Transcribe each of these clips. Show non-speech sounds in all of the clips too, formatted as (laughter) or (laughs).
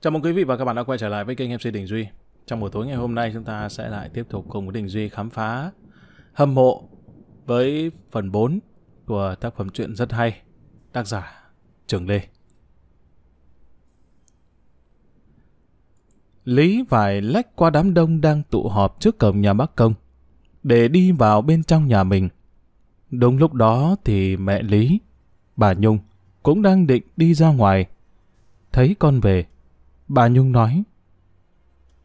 Chào mừng quý vị và các bạn đã quay trở lại với kênh MC Đình Duy. Trong buổi tối ngày hôm nay chúng ta sẽ lại tiếp tục cùng với Đình Duy khám phá hâm mộ với phần 4 của tác phẩm truyện rất hay, tác giả Trường Lê. Lý vải lách qua đám đông đang tụ họp trước cổng nhà bác công để đi vào bên trong nhà mình. Đúng lúc đó thì mẹ Lý, bà Nhung cũng đang định đi ra ngoài. Thấy con về, Bà Nhung nói,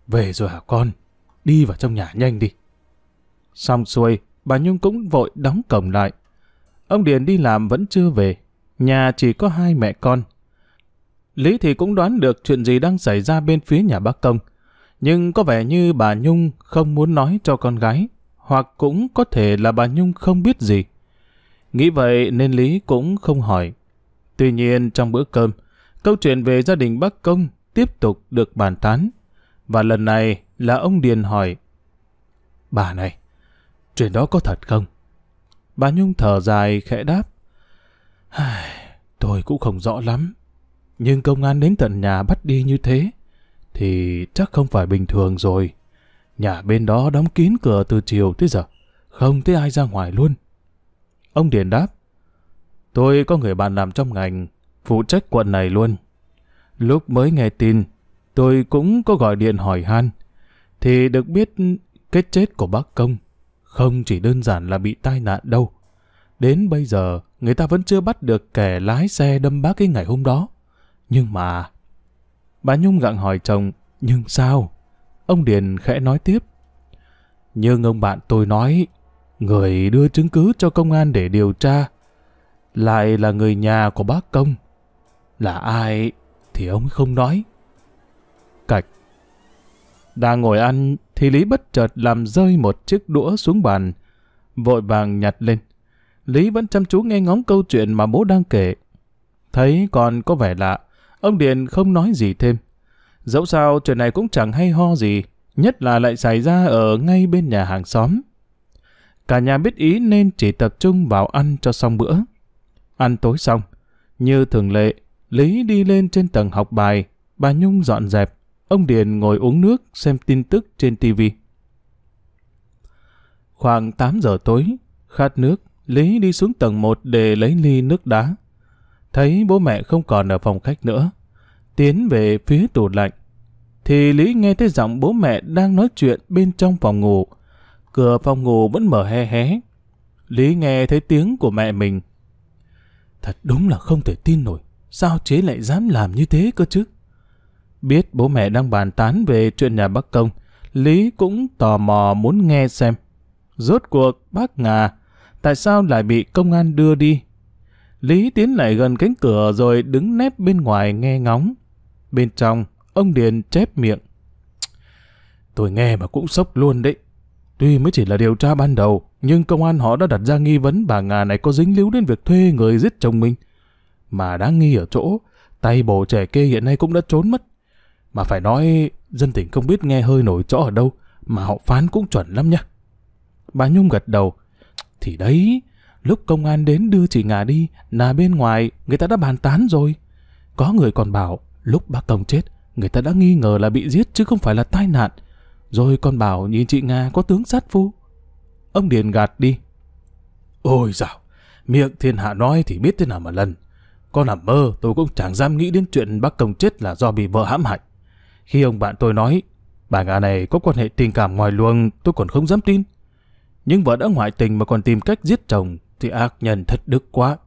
về rồi hả con, đi vào trong nhà nhanh đi. Xong xuôi, bà Nhung cũng vội đóng cổng lại. Ông Điền đi làm vẫn chưa về, nhà chỉ có hai mẹ con. Lý thì cũng đoán được chuyện gì đang xảy ra bên phía nhà bác Công, nhưng có vẻ như bà Nhung không muốn nói cho con gái, hoặc cũng có thể là bà Nhung không biết gì. Nghĩ vậy nên Lý cũng không hỏi. Tuy nhiên trong bữa cơm, câu chuyện về gia đình bác Công tiếp tục được bàn tán. Và lần này là ông Điền hỏi Bà này, chuyện đó có thật không? Bà Nhung thở dài khẽ đáp Tôi cũng không rõ lắm Nhưng công an đến tận nhà bắt đi như thế Thì chắc không phải bình thường rồi Nhà bên đó đóng kín cửa từ chiều tới giờ Không thấy ai ra ngoài luôn Ông Điền đáp Tôi có người bạn làm trong ngành Phụ trách quận này luôn Lúc mới nghe tin, tôi cũng có gọi điện hỏi han, thì được biết cái chết của bác Công không chỉ đơn giản là bị tai nạn đâu. Đến bây giờ, người ta vẫn chưa bắt được kẻ lái xe đâm bác ấy ngày hôm đó. Nhưng mà... Bà Nhung gặng hỏi chồng, nhưng sao? Ông Điền khẽ nói tiếp. Nhưng ông bạn tôi nói, người đưa chứng cứ cho công an để điều tra, lại là người nhà của bác Công. Là ai thì ông không nói. Cạch Đang ngồi ăn thì Lý bất chợt làm rơi một chiếc đũa xuống bàn, vội vàng nhặt lên. Lý vẫn chăm chú nghe ngóng câu chuyện mà bố đang kể. Thấy còn có vẻ lạ, ông Điền không nói gì thêm. Dẫu sao chuyện này cũng chẳng hay ho gì, nhất là lại xảy ra ở ngay bên nhà hàng xóm. Cả nhà biết ý nên chỉ tập trung vào ăn cho xong bữa. Ăn tối xong, như thường lệ, Lý đi lên trên tầng học bài, bà Nhung dọn dẹp, ông Điền ngồi uống nước xem tin tức trên TV. Khoảng 8 giờ tối, khát nước, Lý đi xuống tầng 1 để lấy ly nước đá. Thấy bố mẹ không còn ở phòng khách nữa, tiến về phía tủ lạnh. Thì Lý nghe thấy giọng bố mẹ đang nói chuyện bên trong phòng ngủ. Cửa phòng ngủ vẫn mở hé hé. Lý nghe thấy tiếng của mẹ mình. Thật đúng là không thể tin nổi. Sao chế lại dám làm như thế cơ chứ? Biết bố mẹ đang bàn tán về chuyện nhà bác công, Lý cũng tò mò muốn nghe xem. Rốt cuộc bác Ngà, tại sao lại bị công an đưa đi? Lý tiến lại gần cánh cửa rồi đứng nép bên ngoài nghe ngóng. Bên trong, ông Điền chép miệng. Tôi nghe mà cũng sốc luôn đấy. Tuy mới chỉ là điều tra ban đầu, nhưng công an họ đã đặt ra nghi vấn bà Ngà này có dính líu đến việc thuê người giết chồng mình. Mà đáng nghi ở chỗ, tay bồ trẻ kia hiện nay cũng đã trốn mất. Mà phải nói, dân tỉnh không biết nghe hơi nổi chỗ ở đâu, mà họ phán cũng chuẩn lắm nha. Bà Nhung gật đầu. Thì đấy, lúc công an đến đưa chị Ngà đi, là bên ngoài, người ta đã bàn tán rồi. Có người còn bảo, lúc bác Công chết, người ta đã nghi ngờ là bị giết chứ không phải là tai nạn. Rồi còn bảo nhìn chị Nga có tướng sát phu. Ông Điền gạt đi. Ôi dạo, miệng thiên hạ nói thì biết thế nào mà lần con nằm mơ tôi cũng chẳng dám nghĩ đến chuyện bác Công chết là do bị vợ hãm hại. Khi ông bạn tôi nói, bà gà này có quan hệ tình cảm ngoài luồng tôi còn không dám tin. Nhưng vợ đã ngoại tình mà còn tìm cách giết chồng thì ác nhân thật đức quá.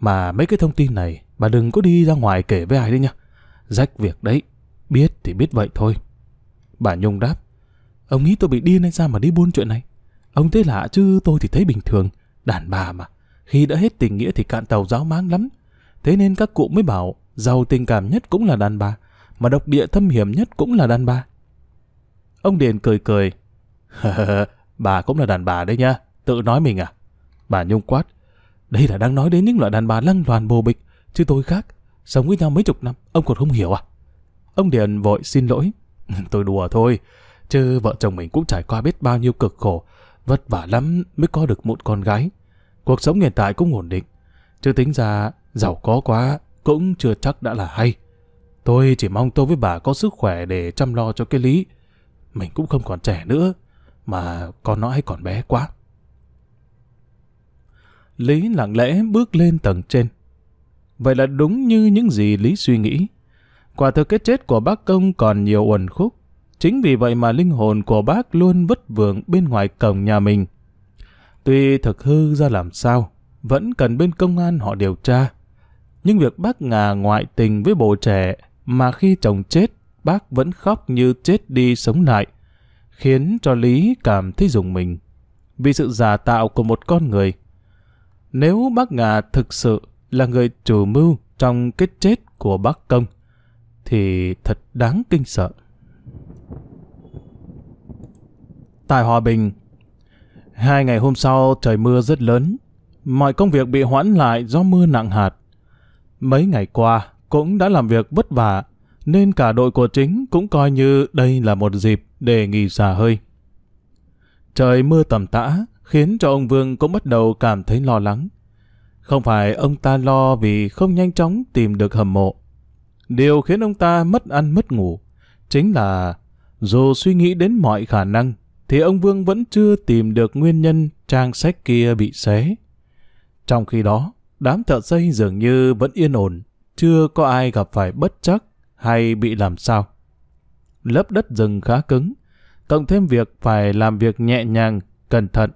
mà mấy cái thông tin này bà đừng có đi ra ngoài kể với ai đấy nha. Rách việc đấy, biết thì biết vậy thôi. Bà Nhung đáp, ông nghĩ tôi bị điên hay sao mà đi buôn chuyện này? Ông thế lạ chứ tôi thì thấy bình thường, đàn bà mà. Khi đã hết tình nghĩa thì cạn tàu giáo máng lắm. Thế nên các cụ mới bảo, giàu tình cảm nhất cũng là đàn bà, mà độc địa thâm hiểm nhất cũng là đàn bà. Ông Điền cười cười. (laughs) bà cũng là đàn bà đấy nha, tự nói mình à? Bà Nhung quát. Đây là đang nói đến những loại đàn bà lăng loàn bồ bịch, chứ tôi khác. Sống với nhau mấy chục năm, ông còn không hiểu à? Ông Điền vội xin lỗi. (laughs) tôi đùa thôi, chứ vợ chồng mình cũng trải qua biết bao nhiêu cực khổ, vất vả lắm mới có được một con gái. Cuộc sống hiện tại cũng ổn định. Chứ tính ra giàu có quá cũng chưa chắc đã là hay. Tôi chỉ mong tôi với bà có sức khỏe để chăm lo cho cái lý. Mình cũng không còn trẻ nữa, mà con nó hay còn bé quá. Lý lặng lẽ bước lên tầng trên. Vậy là đúng như những gì Lý suy nghĩ. Quả thực cái chết của bác công còn nhiều uẩn khúc. Chính vì vậy mà linh hồn của bác luôn vất vưởng bên ngoài cổng nhà mình. Tuy thực hư ra làm sao, vẫn cần bên công an họ điều tra. Nhưng việc bác Ngà ngoại tình với bộ trẻ mà khi chồng chết, bác vẫn khóc như chết đi sống lại, khiến cho Lý cảm thấy dùng mình vì sự giả tạo của một con người. Nếu bác Ngà thực sự là người chủ mưu trong cái chết của bác Công, thì thật đáng kinh sợ. Tại Hòa Bình, Hai ngày hôm sau trời mưa rất lớn, mọi công việc bị hoãn lại do mưa nặng hạt. Mấy ngày qua cũng đã làm việc vất vả, nên cả đội của chính cũng coi như đây là một dịp để nghỉ xả hơi. Trời mưa tầm tã, khiến cho ông Vương cũng bắt đầu cảm thấy lo lắng. Không phải ông ta lo vì không nhanh chóng tìm được hầm mộ. Điều khiến ông ta mất ăn mất ngủ chính là dù suy nghĩ đến mọi khả năng thì ông Vương vẫn chưa tìm được nguyên nhân trang sách kia bị xé. Trong khi đó, đám thợ xây dường như vẫn yên ổn, chưa có ai gặp phải bất chắc hay bị làm sao. Lớp đất rừng khá cứng, cộng thêm việc phải làm việc nhẹ nhàng, cẩn thận,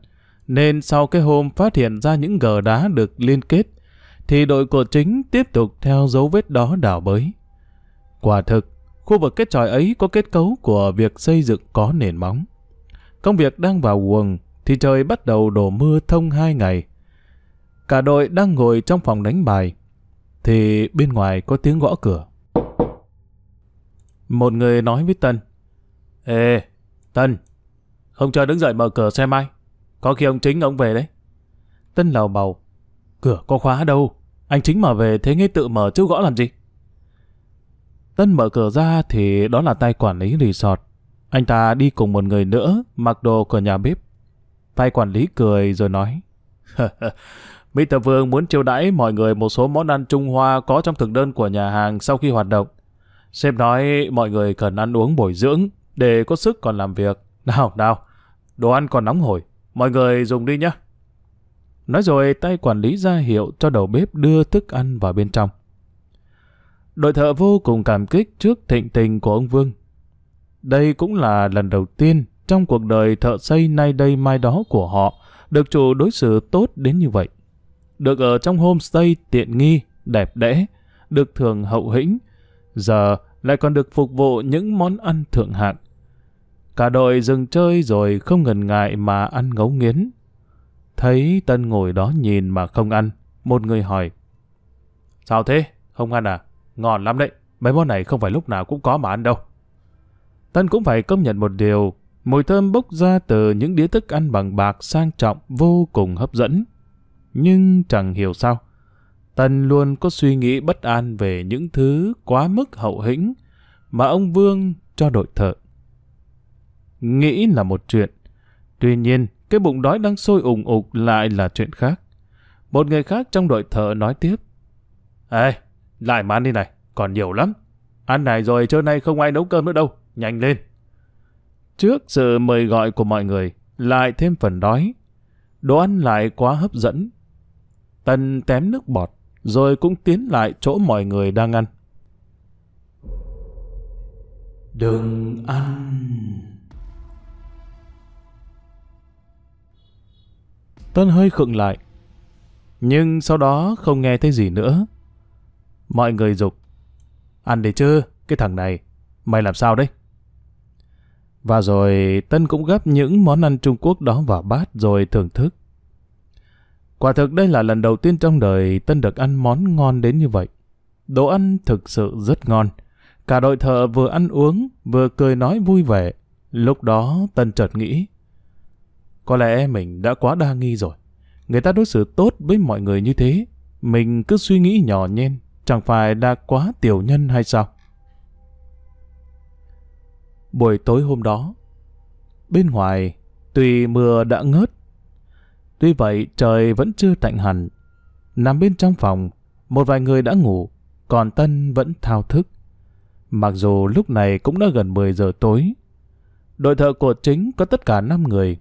nên sau cái hôm phát hiện ra những gờ đá được liên kết, thì đội của chính tiếp tục theo dấu vết đó đảo bới. Quả thực, khu vực kết tròi ấy có kết cấu của việc xây dựng có nền móng. Công việc đang vào quần thì trời bắt đầu đổ mưa thông hai ngày. Cả đội đang ngồi trong phòng đánh bài thì bên ngoài có tiếng gõ cửa. Một người nói với Tân Ê, Tân Không cho đứng dậy mở cửa xem ai Có khi ông Chính ông về đấy Tân lào bầu Cửa có khóa đâu Anh Chính mở về thế ngay tự mở chứ gõ làm gì Tân mở cửa ra thì đó là tay quản lý resort anh ta đi cùng một người nữa, mặc đồ của nhà bếp. Tay quản lý cười rồi nói. "Mỹ (laughs) Mr. Vương muốn chiêu đãi mọi người một số món ăn Trung Hoa có trong thực đơn của nhà hàng sau khi hoạt động. Xem nói mọi người cần ăn uống bồi dưỡng để có sức còn làm việc. Nào, nào, đồ ăn còn nóng hổi, mọi người dùng đi nhé. Nói rồi tay quản lý ra hiệu cho đầu bếp đưa thức ăn vào bên trong. Đội thợ vô cùng cảm kích trước thịnh tình của ông Vương. Đây cũng là lần đầu tiên trong cuộc đời thợ xây nay đây mai đó của họ được chủ đối xử tốt đến như vậy. Được ở trong homestay tiện nghi, đẹp đẽ, được thường hậu hĩnh, giờ lại còn được phục vụ những món ăn thượng hạng. Cả đội dừng chơi rồi không ngần ngại mà ăn ngấu nghiến. Thấy Tân ngồi đó nhìn mà không ăn, một người hỏi. Sao thế? Không ăn à? Ngon lắm đấy, mấy món này không phải lúc nào cũng có mà ăn đâu. Tân cũng phải công nhận một điều, mùi thơm bốc ra từ những đĩa thức ăn bằng bạc sang trọng vô cùng hấp dẫn. Nhưng chẳng hiểu sao, Tân luôn có suy nghĩ bất an về những thứ quá mức hậu hĩnh mà ông Vương cho đội thợ. Nghĩ là một chuyện, tuy nhiên cái bụng đói đang sôi ủng ục lại là chuyện khác. Một người khác trong đội thợ nói tiếp. Ê, lại mà ăn đi này, còn nhiều lắm. Ăn này rồi trưa nay không ai nấu cơm nữa đâu nhanh lên. Trước sự mời gọi của mọi người, lại thêm phần đói. Đồ ăn lại quá hấp dẫn. Tân tém nước bọt, rồi cũng tiến lại chỗ mọi người đang ăn. Đừng ăn. Tân hơi khựng lại, nhưng sau đó không nghe thấy gì nữa. Mọi người dục Ăn đi chứ, cái thằng này, mày làm sao đấy? Và rồi Tân cũng gấp những món ăn Trung Quốc đó vào bát rồi thưởng thức. Quả thực đây là lần đầu tiên trong đời Tân được ăn món ngon đến như vậy. Đồ ăn thực sự rất ngon. Cả đội thợ vừa ăn uống, vừa cười nói vui vẻ. Lúc đó Tân chợt nghĩ. Có lẽ mình đã quá đa nghi rồi. Người ta đối xử tốt với mọi người như thế. Mình cứ suy nghĩ nhỏ nhen, chẳng phải là quá tiểu nhân hay sao? buổi tối hôm đó. Bên ngoài, tuy mưa đã ngớt, tuy vậy trời vẫn chưa tạnh hẳn. Nằm bên trong phòng, một vài người đã ngủ, còn Tân vẫn thao thức. Mặc dù lúc này cũng đã gần 10 giờ tối, đội thợ của chính có tất cả 5 người.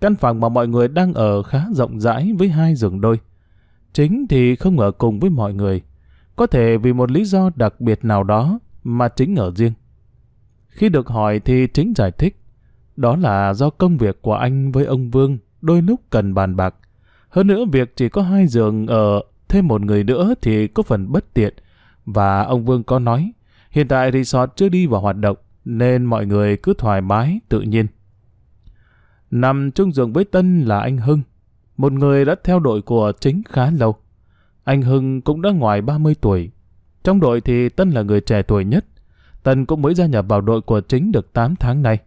Căn phòng mà mọi người đang ở khá rộng rãi với hai giường đôi. Chính thì không ở cùng với mọi người, có thể vì một lý do đặc biệt nào đó mà chính ở riêng. Khi được hỏi thì chính giải thích, đó là do công việc của anh với ông Vương đôi lúc cần bàn bạc. Hơn nữa việc chỉ có hai giường ở thêm một người nữa thì có phần bất tiện. Và ông Vương có nói, hiện tại resort chưa đi vào hoạt động nên mọi người cứ thoải mái, tự nhiên. Nằm chung giường với Tân là anh Hưng, một người đã theo đội của chính khá lâu. Anh Hưng cũng đã ngoài 30 tuổi. Trong đội thì Tân là người trẻ tuổi nhất, Tân cũng mới gia nhập vào đội của chính được 8 tháng nay.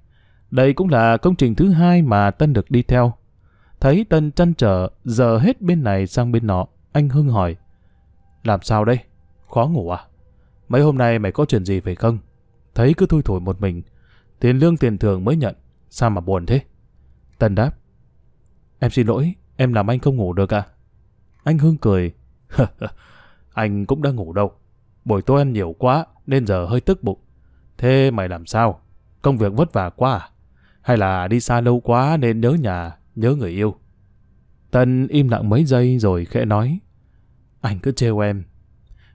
Đây cũng là công trình thứ hai mà Tân được đi theo. Thấy Tân chăn trở, giờ hết bên này sang bên nọ, anh Hưng hỏi. Làm sao đây? Khó ngủ à? Mấy hôm nay mày có chuyện gì phải không? Thấy cứ thui thủi một mình. Tiền lương tiền thưởng mới nhận. Sao mà buồn thế? Tân đáp. Em xin lỗi, em làm anh không ngủ được à? Anh Hưng cười. cười. anh cũng đã ngủ đâu. Buổi tối ăn nhiều quá nên giờ hơi tức bụng. Thế mày làm sao? Công việc vất vả quá à? Hay là đi xa lâu quá nên nhớ nhà, nhớ người yêu? Tân im lặng mấy giây rồi khẽ nói. Anh cứ trêu em.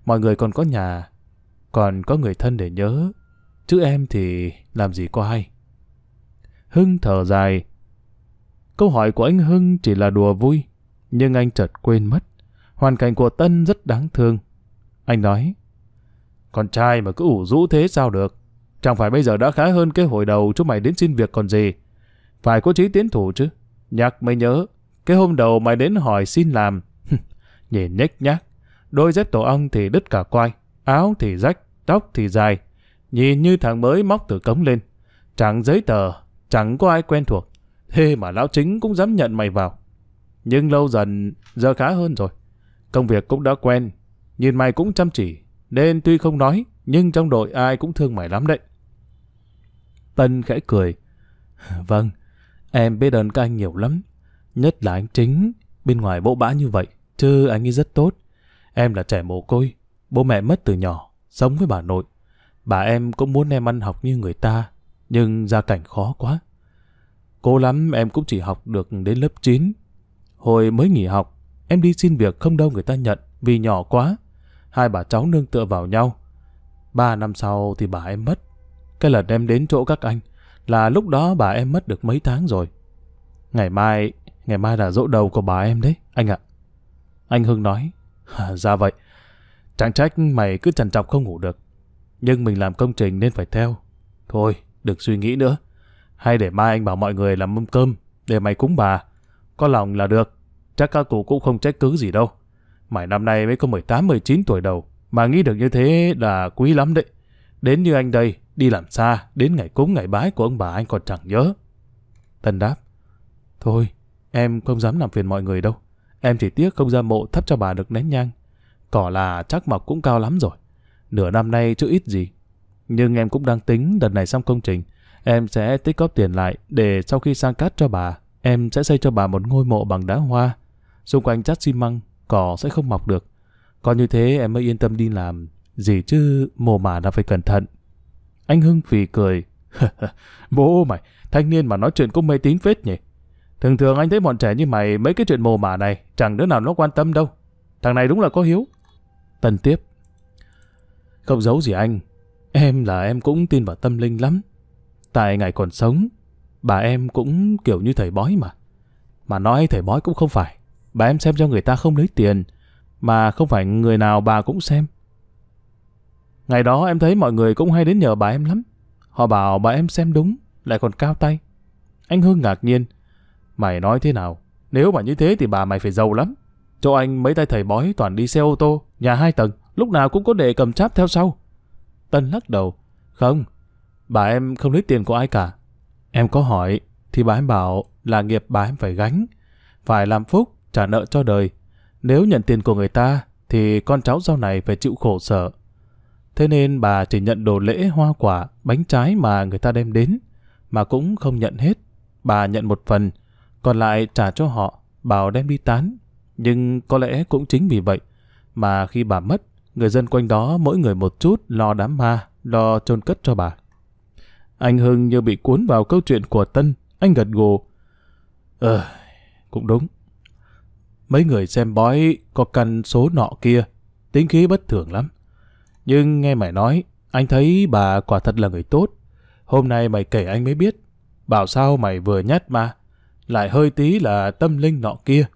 Mọi người còn có nhà, còn có người thân để nhớ. Chứ em thì làm gì có hay Hưng thở dài. Câu hỏi của anh Hưng chỉ là đùa vui, nhưng anh chợt quên mất. Hoàn cảnh của Tân rất đáng thương. Anh nói, con trai mà cứ ủ rũ thế sao được? Chẳng phải bây giờ đã khá hơn cái hồi đầu chúng mày đến xin việc còn gì. Phải có chí tiến thủ chứ. Nhạc mày nhớ, cái hôm đầu mày đến hỏi xin làm. Nhìn nhếch nhác, đôi dép tổ ong thì đứt cả quai, áo thì rách, tóc thì dài. Nhìn như thằng mới móc từ cống lên. Chẳng giấy tờ, chẳng có ai quen thuộc. Thế mà lão chính cũng dám nhận mày vào. Nhưng lâu dần, giờ khá hơn rồi. Công việc cũng đã quen, nhìn mày cũng chăm chỉ, nên tuy không nói, nhưng trong đội ai cũng thương mày lắm đấy. Tân khẽ cười. Vâng, em biết ơn các anh nhiều lắm. Nhất là anh chính, bên ngoài bỗ bã như vậy, chứ anh ấy rất tốt. Em là trẻ mồ côi, bố mẹ mất từ nhỏ, sống với bà nội. Bà em cũng muốn em ăn học như người ta, nhưng gia cảnh khó quá. Cố lắm em cũng chỉ học được đến lớp 9. Hồi mới nghỉ học, em đi xin việc không đâu người ta nhận vì nhỏ quá. Hai bà cháu nương tựa vào nhau. Ba năm sau thì bà em mất. Cái lần em đến chỗ các anh là lúc đó bà em mất được mấy tháng rồi. Ngày mai, ngày mai là dỗ đầu của bà em đấy, anh ạ. Anh Hưng nói, à, ra vậy. Chẳng trách mày cứ trằn trọc không ngủ được. Nhưng mình làm công trình nên phải theo. Thôi, đừng suy nghĩ nữa. Hay để mai anh bảo mọi người làm mâm cơm để mày cúng bà. Có lòng là được. Chắc các cụ cũng không trách cứ gì đâu. Mày năm nay mới có 18-19 tuổi đầu. Mà nghĩ được như thế là quý lắm đấy. Đến như anh đây, đi làm xa, đến ngày cúng ngày bái của ông bà anh còn chẳng nhớ. Tân đáp, thôi, em không dám làm phiền mọi người đâu. Em chỉ tiếc không ra mộ thắp cho bà được nén nhang. Cỏ là chắc mọc cũng cao lắm rồi. Nửa năm nay chứ ít gì. Nhưng em cũng đang tính đợt này xong công trình, em sẽ tích góp tiền lại để sau khi sang cát cho bà, em sẽ xây cho bà một ngôi mộ bằng đá hoa. Xung quanh chắc xi măng, cỏ sẽ không mọc được. Còn như thế em mới yên tâm đi làm. Gì chứ mồ mả là phải cẩn thận. Anh Hưng phì cười. (laughs) Bố mày, thanh niên mà nói chuyện cũng mê tín phết nhỉ. Thường thường anh thấy bọn trẻ như mày mấy cái chuyện mồ mả này chẳng đứa nào nó quan tâm đâu. Thằng này đúng là có hiếu. Tân tiếp. Không giấu gì anh, em là em cũng tin vào tâm linh lắm. Tại ngày còn sống, bà em cũng kiểu như thầy bói mà. Mà nói thầy bói cũng không phải. Bà em xem cho người ta không lấy tiền, mà không phải người nào bà cũng xem. Ngày đó em thấy mọi người cũng hay đến nhờ bà em lắm. Họ bảo bà em xem đúng, lại còn cao tay. Anh Hưng ngạc nhiên. Mày nói thế nào? Nếu mà như thế thì bà mày phải giàu lắm. chỗ anh mấy tay thầy bói toàn đi xe ô tô, nhà hai tầng, lúc nào cũng có đệ cầm cháp theo sau. Tân lắc đầu. Không, bà em không lấy tiền của ai cả. Em có hỏi, thì bà em bảo là nghiệp bà em phải gánh. Phải làm phúc, trả nợ cho đời. Nếu nhận tiền của người ta, thì con cháu sau này phải chịu khổ sở, Thế nên bà chỉ nhận đồ lễ hoa quả, bánh trái mà người ta đem đến, mà cũng không nhận hết. Bà nhận một phần, còn lại trả cho họ, bảo đem đi tán. Nhưng có lẽ cũng chính vì vậy, mà khi bà mất, người dân quanh đó mỗi người một chút lo đám ma, lo chôn cất cho bà. Anh Hưng như bị cuốn vào câu chuyện của Tân, anh gật gù. Ờ, cũng đúng. Mấy người xem bói có căn số nọ kia, tính khí bất thường lắm. Nhưng nghe mày nói, anh thấy bà quả thật là người tốt. Hôm nay mày kể anh mới biết. Bảo sao mày vừa nhát mà. Lại hơi tí là tâm linh nọ kia.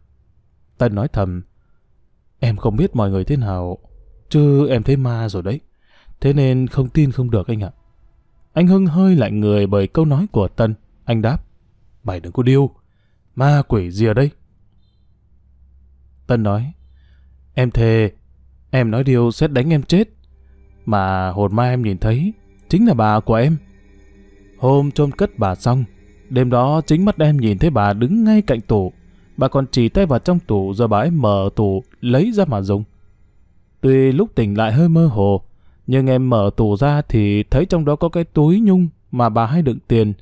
Tân nói thầm. Em không biết mọi người thế nào. Chứ em thấy ma rồi đấy. Thế nên không tin không được anh ạ. Anh Hưng hơi lạnh người bởi câu nói của Tân. Anh đáp. Mày đừng có điêu. Ma quỷ gì ở đây? Tân nói. Em thề. Em nói điều sẽ đánh em chết mà hồn ma em nhìn thấy chính là bà của em. Hôm chôn cất bà xong, đêm đó chính mắt em nhìn thấy bà đứng ngay cạnh tủ. Bà còn chỉ tay vào trong tủ rồi bà ấy mở tủ lấy ra mà dùng. Tuy lúc tỉnh lại hơi mơ hồ, nhưng em mở tủ ra thì thấy trong đó có cái túi nhung mà bà hay đựng tiền.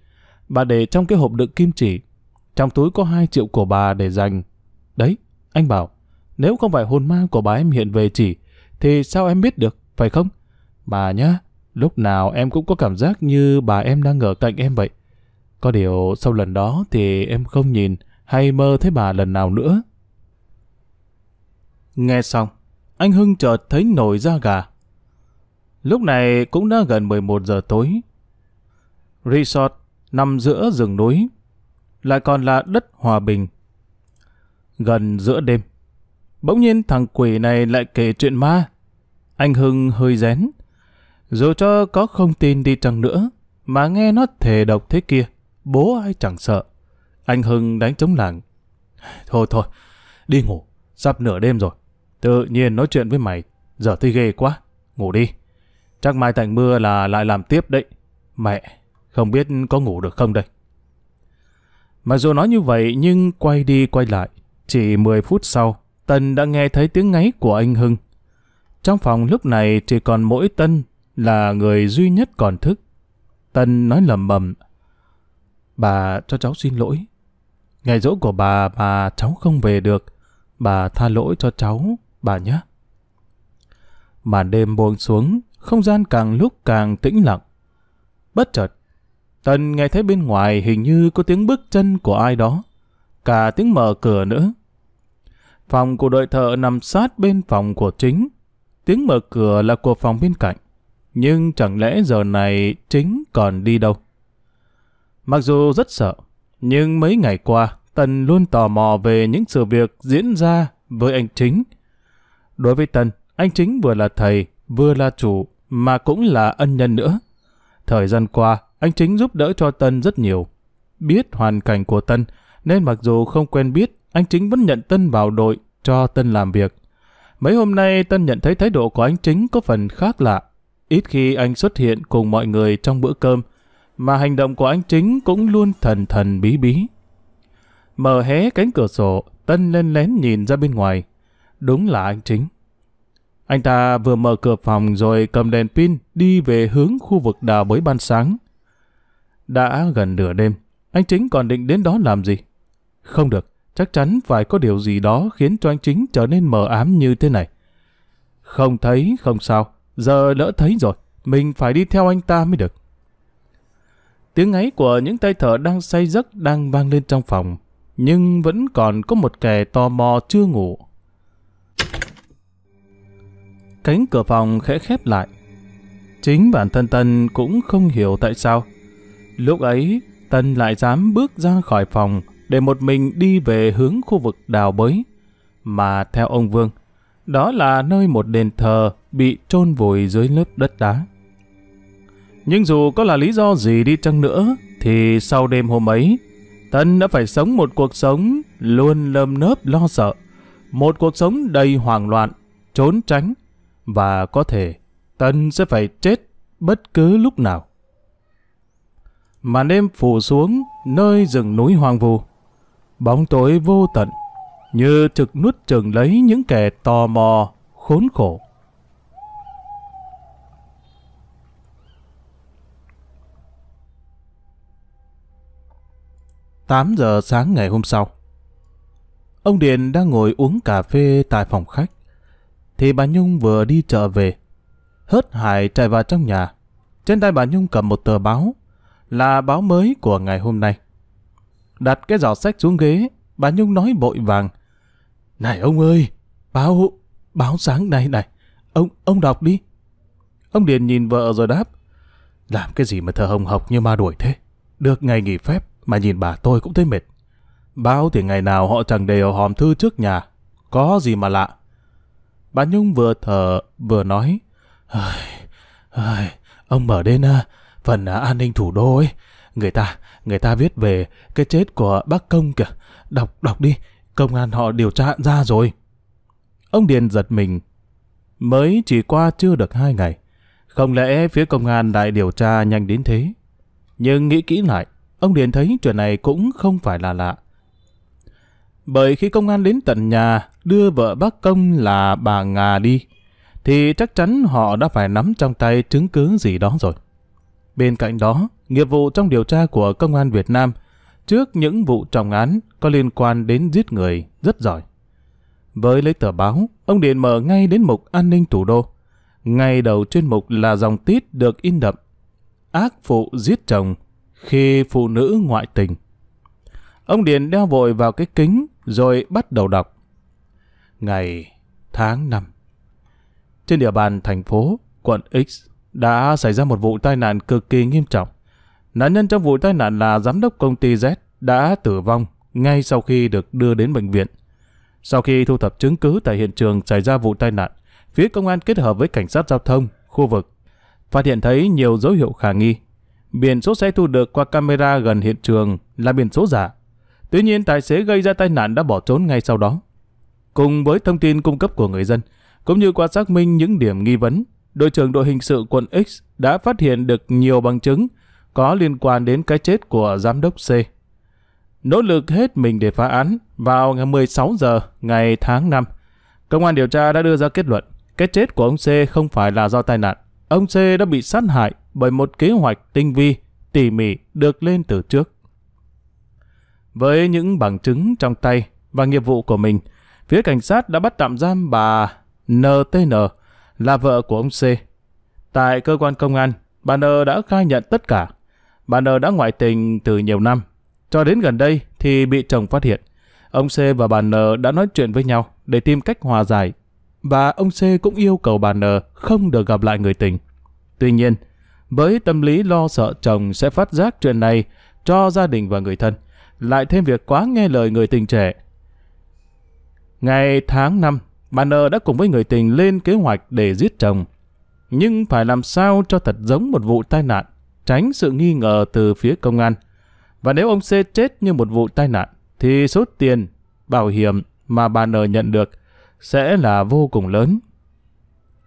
Bà để trong cái hộp đựng kim chỉ. Trong túi có 2 triệu của bà để dành. Đấy, anh bảo, nếu không phải hồn ma của bà em hiện về chỉ, thì sao em biết được, phải không? bà nhá, lúc nào em cũng có cảm giác như bà em đang ở cạnh em vậy. Có điều sau lần đó thì em không nhìn hay mơ thấy bà lần nào nữa. Nghe xong, anh Hưng chợt thấy nổi da gà. Lúc này cũng đã gần 11 giờ tối. Resort nằm giữa rừng núi, lại còn là đất hòa bình. Gần giữa đêm, bỗng nhiên thằng quỷ này lại kể chuyện ma. Anh Hưng hơi rén, dù cho có không tin đi chăng nữa, mà nghe nó thề độc thế kia, bố ai chẳng sợ. Anh Hưng đánh chống làng. Thôi thôi, đi ngủ, sắp nửa đêm rồi. Tự nhiên nói chuyện với mày, giờ thì ghê quá, ngủ đi. Chắc mai tạnh mưa là lại làm tiếp đấy. Mẹ, không biết có ngủ được không đây. mà dù nói như vậy nhưng quay đi quay lại, chỉ 10 phút sau, Tân đã nghe thấy tiếng ngáy của anh Hưng. Trong phòng lúc này chỉ còn mỗi Tân là người duy nhất còn thức. Tân nói lầm bầm. Bà cho cháu xin lỗi. Ngày dỗ của bà mà cháu không về được. Bà tha lỗi cho cháu, bà nhé. Màn đêm buông xuống, không gian càng lúc càng tĩnh lặng. Bất chợt, Tân nghe thấy bên ngoài hình như có tiếng bước chân của ai đó, cả tiếng mở cửa nữa. Phòng của đội thợ nằm sát bên phòng của chính, tiếng mở cửa là của phòng bên cạnh nhưng chẳng lẽ giờ này chính còn đi đâu? Mặc dù rất sợ, nhưng mấy ngày qua, tân luôn tò mò về những sự việc diễn ra với anh Chính. Đối với tân, anh Chính vừa là thầy, vừa là chủ, mà cũng là ân nhân nữa. Thời gian qua, anh Chính giúp đỡ cho Tân rất nhiều. Biết hoàn cảnh của Tân, nên mặc dù không quen biết, anh Chính vẫn nhận Tân vào đội cho Tân làm việc. Mấy hôm nay Tân nhận thấy thái độ của anh Chính có phần khác lạ. Ít khi anh xuất hiện cùng mọi người trong bữa cơm, mà hành động của anh chính cũng luôn thần thần bí bí. Mở hé cánh cửa sổ, Tân lên lén nhìn ra bên ngoài. Đúng là anh chính. Anh ta vừa mở cửa phòng rồi cầm đèn pin đi về hướng khu vực đào bới ban sáng. Đã gần nửa đêm, anh chính còn định đến đó làm gì? Không được, chắc chắn phải có điều gì đó khiến cho anh chính trở nên mờ ám như thế này. Không thấy, không sao. Giờ lỡ thấy rồi, mình phải đi theo anh ta mới được. Tiếng ấy của những tay thở đang say giấc đang vang lên trong phòng, nhưng vẫn còn có một kẻ tò mò chưa ngủ. Cánh cửa phòng khẽ khép lại. Chính bản thân Tân cũng không hiểu tại sao. Lúc ấy, Tân lại dám bước ra khỏi phòng để một mình đi về hướng khu vực đào bới. Mà theo ông Vương, đó là nơi một đền thờ bị chôn vùi dưới lớp đất đá. Nhưng dù có là lý do gì đi chăng nữa, thì sau đêm hôm ấy, Tân đã phải sống một cuộc sống luôn lơm nớp lo sợ, một cuộc sống đầy hoảng loạn, trốn tránh, và có thể Tân sẽ phải chết bất cứ lúc nào. Mà đêm phủ xuống nơi rừng núi hoang vu, bóng tối vô tận, như trực nuốt trừng lấy những kẻ tò mò, khốn khổ. 8 giờ sáng ngày hôm sau. Ông Điền đang ngồi uống cà phê tại phòng khách, thì bà Nhung vừa đi chợ về. Hớt hải chạy vào trong nhà. Trên tay bà Nhung cầm một tờ báo, là báo mới của ngày hôm nay. Đặt cái giỏ sách xuống ghế, bà Nhung nói bội vàng. Này ông ơi, báo, báo sáng nay này, ông, ông đọc đi. Ông Điền nhìn vợ rồi đáp. Làm cái gì mà thờ hồng học như ma đuổi thế? Được ngày nghỉ phép, mà nhìn bà tôi cũng thấy mệt. Báo thì ngày nào họ chẳng đều hòm thư trước nhà, có gì mà lạ. Bà Nhung vừa thở vừa nói, Hời, hời, ông mở đến à, phần à, an ninh thủ đô ấy, người ta, người ta viết về cái chết của bác Công kìa, đọc, đọc đi, công an họ điều tra ra rồi. Ông Điền giật mình, mới chỉ qua chưa được hai ngày, không lẽ phía công an lại điều tra nhanh đến thế? Nhưng nghĩ kỹ lại, Ông Điền thấy chuyện này cũng không phải là lạ. Bởi khi công an đến tận nhà đưa vợ bác công là bà Ngà đi, thì chắc chắn họ đã phải nắm trong tay chứng cứ gì đó rồi. Bên cạnh đó, nghiệp vụ trong điều tra của công an Việt Nam trước những vụ trọng án có liên quan đến giết người rất giỏi. Với lấy tờ báo, ông Điền mở ngay đến mục an ninh thủ đô. Ngay đầu chuyên mục là dòng tít được in đậm. Ác phụ giết chồng, khi phụ nữ ngoại tình. Ông Điền đeo vội vào cái kính rồi bắt đầu đọc. Ngày tháng 5 Trên địa bàn thành phố, quận X đã xảy ra một vụ tai nạn cực kỳ nghiêm trọng. Nạn nhân trong vụ tai nạn là giám đốc công ty Z đã tử vong ngay sau khi được đưa đến bệnh viện. Sau khi thu thập chứng cứ tại hiện trường xảy ra vụ tai nạn, phía công an kết hợp với cảnh sát giao thông, khu vực, phát hiện thấy nhiều dấu hiệu khả nghi. Biển số xe thu được qua camera gần hiện trường là biển số giả. Tuy nhiên tài xế gây ra tai nạn đã bỏ trốn ngay sau đó. Cùng với thông tin cung cấp của người dân, cũng như qua xác minh những điểm nghi vấn, đội trưởng đội hình sự quận X đã phát hiện được nhiều bằng chứng có liên quan đến cái chết của giám đốc C. Nỗ lực hết mình để phá án, vào ngày 16 giờ ngày tháng 5, công an điều tra đã đưa ra kết luận cái chết của ông C không phải là do tai nạn. Ông C đã bị sát hại bởi một kế hoạch tinh vi, tỉ mỉ được lên từ trước. Với những bằng chứng trong tay và nghiệp vụ của mình, phía cảnh sát đã bắt tạm giam bà NTN là vợ của ông C. Tại cơ quan công an, bà N đã khai nhận tất cả. Bà N đã ngoại tình từ nhiều năm. Cho đến gần đây thì bị chồng phát hiện. Ông C và bà N đã nói chuyện với nhau để tìm cách hòa giải và ông C cũng yêu cầu bà N không được gặp lại người tình. Tuy nhiên, với tâm lý lo sợ chồng sẽ phát giác chuyện này cho gia đình và người thân, lại thêm việc quá nghe lời người tình trẻ. Ngày tháng 5, bà N đã cùng với người tình lên kế hoạch để giết chồng. Nhưng phải làm sao cho thật giống một vụ tai nạn, tránh sự nghi ngờ từ phía công an. Và nếu ông C chết như một vụ tai nạn, thì số tiền, bảo hiểm mà bà N nhận được sẽ là vô cùng lớn.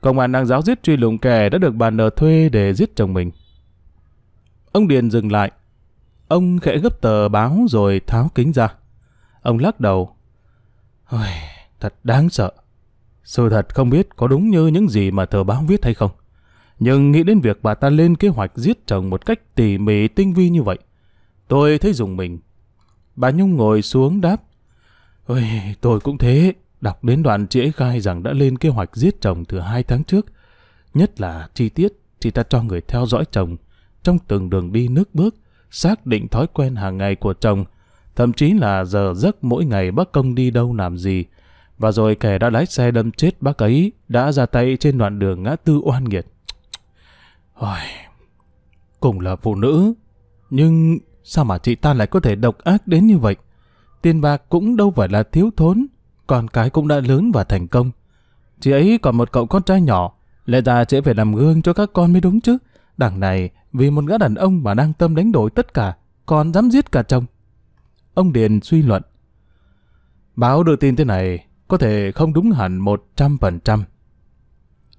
Công an đang giáo giết truy lùng kẻ đã được bà nờ thuê để giết chồng mình. Ông Điền dừng lại. Ông khẽ gấp tờ báo rồi tháo kính ra. Ông lắc đầu. Ôi, thật đáng sợ. Sự thật không biết có đúng như những gì mà tờ báo viết hay không. Nhưng nghĩ đến việc bà ta lên kế hoạch giết chồng một cách tỉ mỉ tinh vi như vậy. Tôi thấy dùng mình. Bà Nhung ngồi xuống đáp. Ôi, tôi cũng thế. Đọc đến đoạn chị ấy khai rằng đã lên kế hoạch giết chồng từ hai tháng trước. Nhất là chi tiết chị ta cho người theo dõi chồng trong từng đường đi nước bước, xác định thói quen hàng ngày của chồng, thậm chí là giờ giấc mỗi ngày bác công đi đâu làm gì. Và rồi kẻ đã lái xe đâm chết bác ấy đã ra tay trên đoạn đường ngã tư oan nghiệt. Ôi, cùng là phụ nữ, nhưng sao mà chị ta lại có thể độc ác đến như vậy? Tiền bạc cũng đâu phải là thiếu thốn, con cái cũng đã lớn và thành công. Chị ấy còn một cậu con trai nhỏ, lẽ ra chị phải làm gương cho các con mới đúng chứ. Đằng này, vì một gã đàn ông mà đang tâm đánh đổi tất cả, còn dám giết cả chồng. Ông Điền suy luận. Báo đưa tin thế này có thể không đúng hẳn 100%.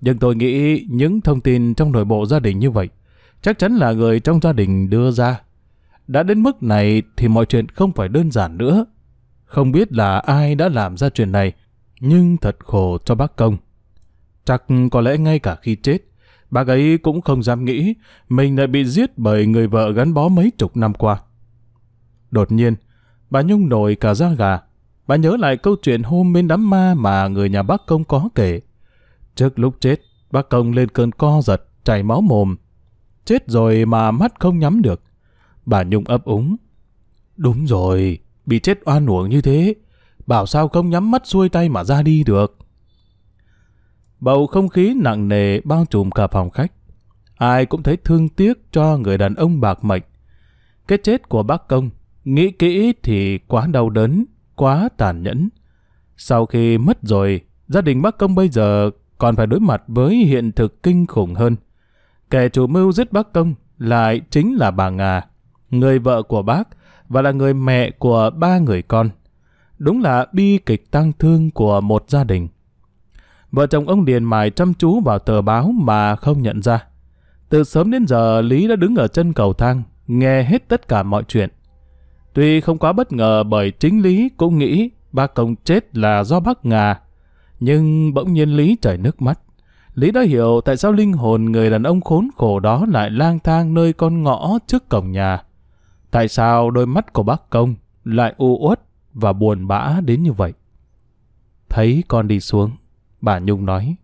Nhưng tôi nghĩ những thông tin trong nội bộ gia đình như vậy chắc chắn là người trong gia đình đưa ra. Đã đến mức này thì mọi chuyện không phải đơn giản nữa không biết là ai đã làm ra chuyện này, nhưng thật khổ cho bác công. Chắc có lẽ ngay cả khi chết, bác ấy cũng không dám nghĩ mình lại bị giết bởi người vợ gắn bó mấy chục năm qua. Đột nhiên, bà Nhung nổi cả da gà. Bà nhớ lại câu chuyện hôm bên đám ma mà người nhà bác công có kể. Trước lúc chết, bác công lên cơn co giật, chảy máu mồm. Chết rồi mà mắt không nhắm được. Bà Nhung ấp úng. Đúng rồi, bị chết oan uổng như thế, bảo sao không nhắm mắt xuôi tay mà ra đi được. Bầu không khí nặng nề bao trùm cả phòng khách. Ai cũng thấy thương tiếc cho người đàn ông bạc mệnh. Cái chết của bác công, nghĩ kỹ thì quá đau đớn, quá tàn nhẫn. Sau khi mất rồi, gia đình bác công bây giờ còn phải đối mặt với hiện thực kinh khủng hơn. Kẻ chủ mưu giết bác công lại chính là bà Ngà, người vợ của bác, và là người mẹ của ba người con. Đúng là bi kịch tăng thương của một gia đình. Vợ chồng ông Điền mài chăm chú vào tờ báo mà không nhận ra. Từ sớm đến giờ Lý đã đứng ở chân cầu thang, nghe hết tất cả mọi chuyện. Tuy không quá bất ngờ bởi chính Lý cũng nghĩ ba công chết là do bác Ngà, nhưng bỗng nhiên Lý chảy nước mắt. Lý đã hiểu tại sao linh hồn người đàn ông khốn khổ đó lại lang thang nơi con ngõ trước cổng nhà. Tại sao đôi mắt của bác công lại u uất và buồn bã đến như vậy? Thấy con đi xuống, bà Nhung nói.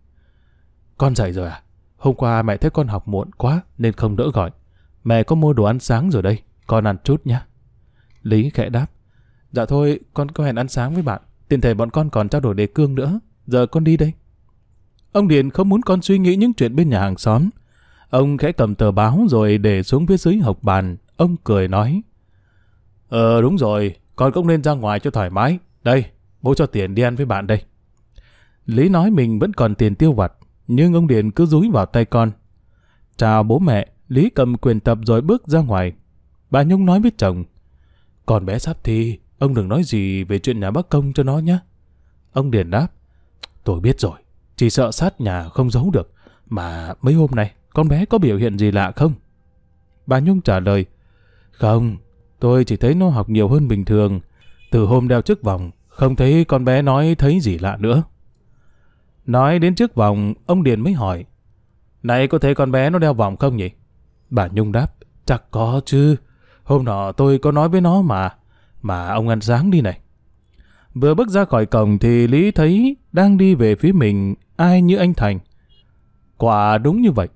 Con dậy rồi à? Hôm qua mẹ thấy con học muộn quá nên không đỡ gọi. Mẹ có mua đồ ăn sáng rồi đây, con ăn chút nhé. Lý khẽ đáp. Dạ thôi, con có hẹn ăn sáng với bạn. Tiện thể bọn con còn trao đổi đề cương nữa. Giờ con đi đây. Ông Điền không muốn con suy nghĩ những chuyện bên nhà hàng xóm. Ông khẽ cầm tờ báo rồi để xuống phía dưới học bàn, Ông cười nói. Ờ đúng rồi, con cũng nên ra ngoài cho thoải mái. Đây, bố cho tiền đi ăn với bạn đây. Lý nói mình vẫn còn tiền tiêu vặt, nhưng ông Điền cứ rúi vào tay con. Chào bố mẹ, Lý cầm quyền tập rồi bước ra ngoài. Bà Nhung nói với chồng. còn bé sắp thi, ông đừng nói gì về chuyện nhà bác công cho nó nhé. Ông Điền đáp. Tôi biết rồi, chỉ sợ sát nhà không giấu được. Mà mấy hôm nay, con bé có biểu hiện gì lạ không? Bà Nhung trả lời. Không, tôi chỉ thấy nó học nhiều hơn bình thường. Từ hôm đeo chiếc vòng, không thấy con bé nói thấy gì lạ nữa. Nói đến chiếc vòng, ông Điền mới hỏi. Này có thấy con bé nó đeo vòng không nhỉ? Bà Nhung đáp, chắc có chứ. Hôm nọ tôi có nói với nó mà. Mà ông ăn sáng đi này. Vừa bước ra khỏi cổng thì Lý thấy đang đi về phía mình ai như anh Thành. Quả đúng như vậy.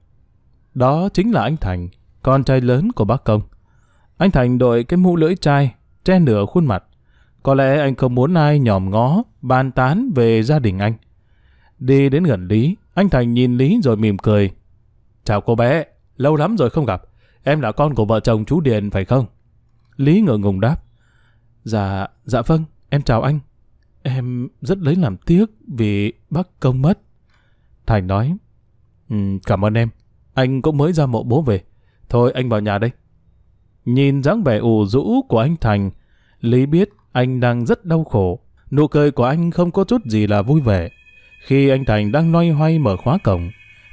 Đó chính là anh Thành, con trai lớn của bác Công. Anh Thành đội cái mũ lưỡi chai, che nửa khuôn mặt. Có lẽ anh không muốn ai nhòm ngó, bàn tán về gia đình anh. Đi đến gần Lý, anh Thành nhìn Lý rồi mỉm cười. Chào cô bé, lâu lắm rồi không gặp. Em là con của vợ chồng chú Điền phải không? Lý ngượng ngùng đáp. Dạ, dạ vâng, em chào anh. Em rất lấy làm tiếc vì bác công mất. Thành nói. Um, cảm ơn em, anh cũng mới ra mộ bố về. Thôi anh vào nhà đây, Nhìn dáng vẻ ủ rũ của anh Thành, Lý biết anh đang rất đau khổ. Nụ cười của anh không có chút gì là vui vẻ. Khi anh Thành đang loay hoay mở khóa cổng,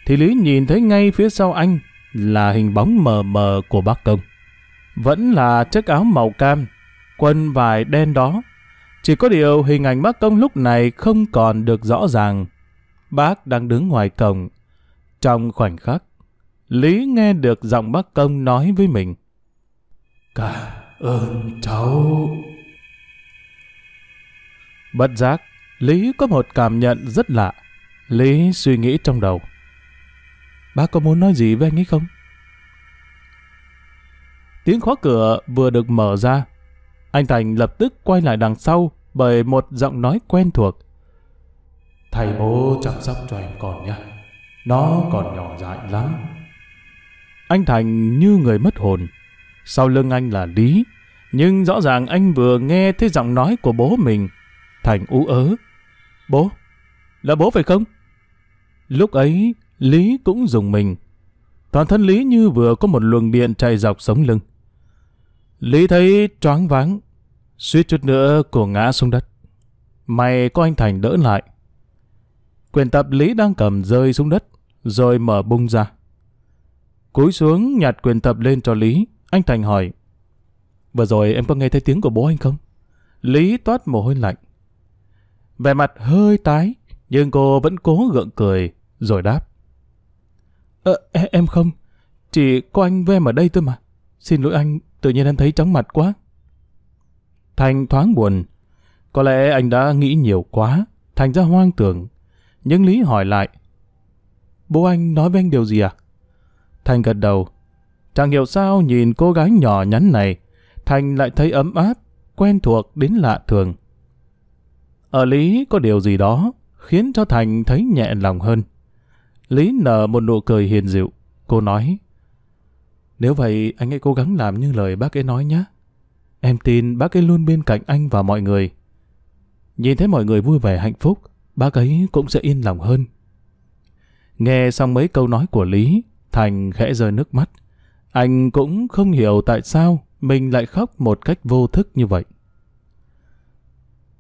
thì Lý nhìn thấy ngay phía sau anh là hình bóng mờ mờ của bác công. Vẫn là chiếc áo màu cam, quần vải đen đó. Chỉ có điều hình ảnh bác công lúc này không còn được rõ ràng. Bác đang đứng ngoài cổng. Trong khoảnh khắc, Lý nghe được giọng bác công nói với mình. Cảm ơn cháu. Bất giác, Lý có một cảm nhận rất lạ. Lý suy nghĩ trong đầu. Bác có muốn nói gì với anh ấy không? Tiếng khóa cửa vừa được mở ra. Anh Thành lập tức quay lại đằng sau bởi một giọng nói quen thuộc. Thầy bố chăm sóc cho em còn nhé. Nó còn nhỏ dại lắm. Anh Thành như người mất hồn sau lưng anh là Lý, nhưng rõ ràng anh vừa nghe thấy giọng nói của bố mình. Thành ú ớ. Bố? Là bố phải không? Lúc ấy, Lý cũng dùng mình. Toàn thân Lý như vừa có một luồng điện chạy dọc sống lưng. Lý thấy choáng váng, suýt chút nữa của ngã xuống đất. May có anh Thành đỡ lại. Quyền tập Lý đang cầm rơi xuống đất, rồi mở bung ra. Cúi xuống nhặt quyền tập lên cho Lý. Anh Thành hỏi, vừa rồi em có nghe thấy tiếng của bố anh không? Lý toát mồ hôi lạnh. Vẻ mặt hơi tái, nhưng cô vẫn cố gượng cười, rồi đáp. Ờ, e, em không, chỉ có anh với em ở đây thôi mà. Xin lỗi anh, tự nhiên em thấy chóng mặt quá. Thành thoáng buồn. Có lẽ anh đã nghĩ nhiều quá, thành ra hoang tưởng. Nhưng Lý hỏi lại. Bố anh nói với anh điều gì à? Thành gật đầu. Chẳng hiểu sao nhìn cô gái nhỏ nhắn này, Thành lại thấy ấm áp, quen thuộc đến lạ thường. Ở Lý có điều gì đó khiến cho Thành thấy nhẹ lòng hơn. Lý nở một nụ cười hiền dịu. Cô nói, nếu vậy anh hãy cố gắng làm như lời bác ấy nói nhé. Em tin bác ấy luôn bên cạnh anh và mọi người. Nhìn thấy mọi người vui vẻ hạnh phúc, bác ấy cũng sẽ yên lòng hơn. Nghe xong mấy câu nói của Lý, Thành khẽ rơi nước mắt. Anh cũng không hiểu tại sao mình lại khóc một cách vô thức như vậy.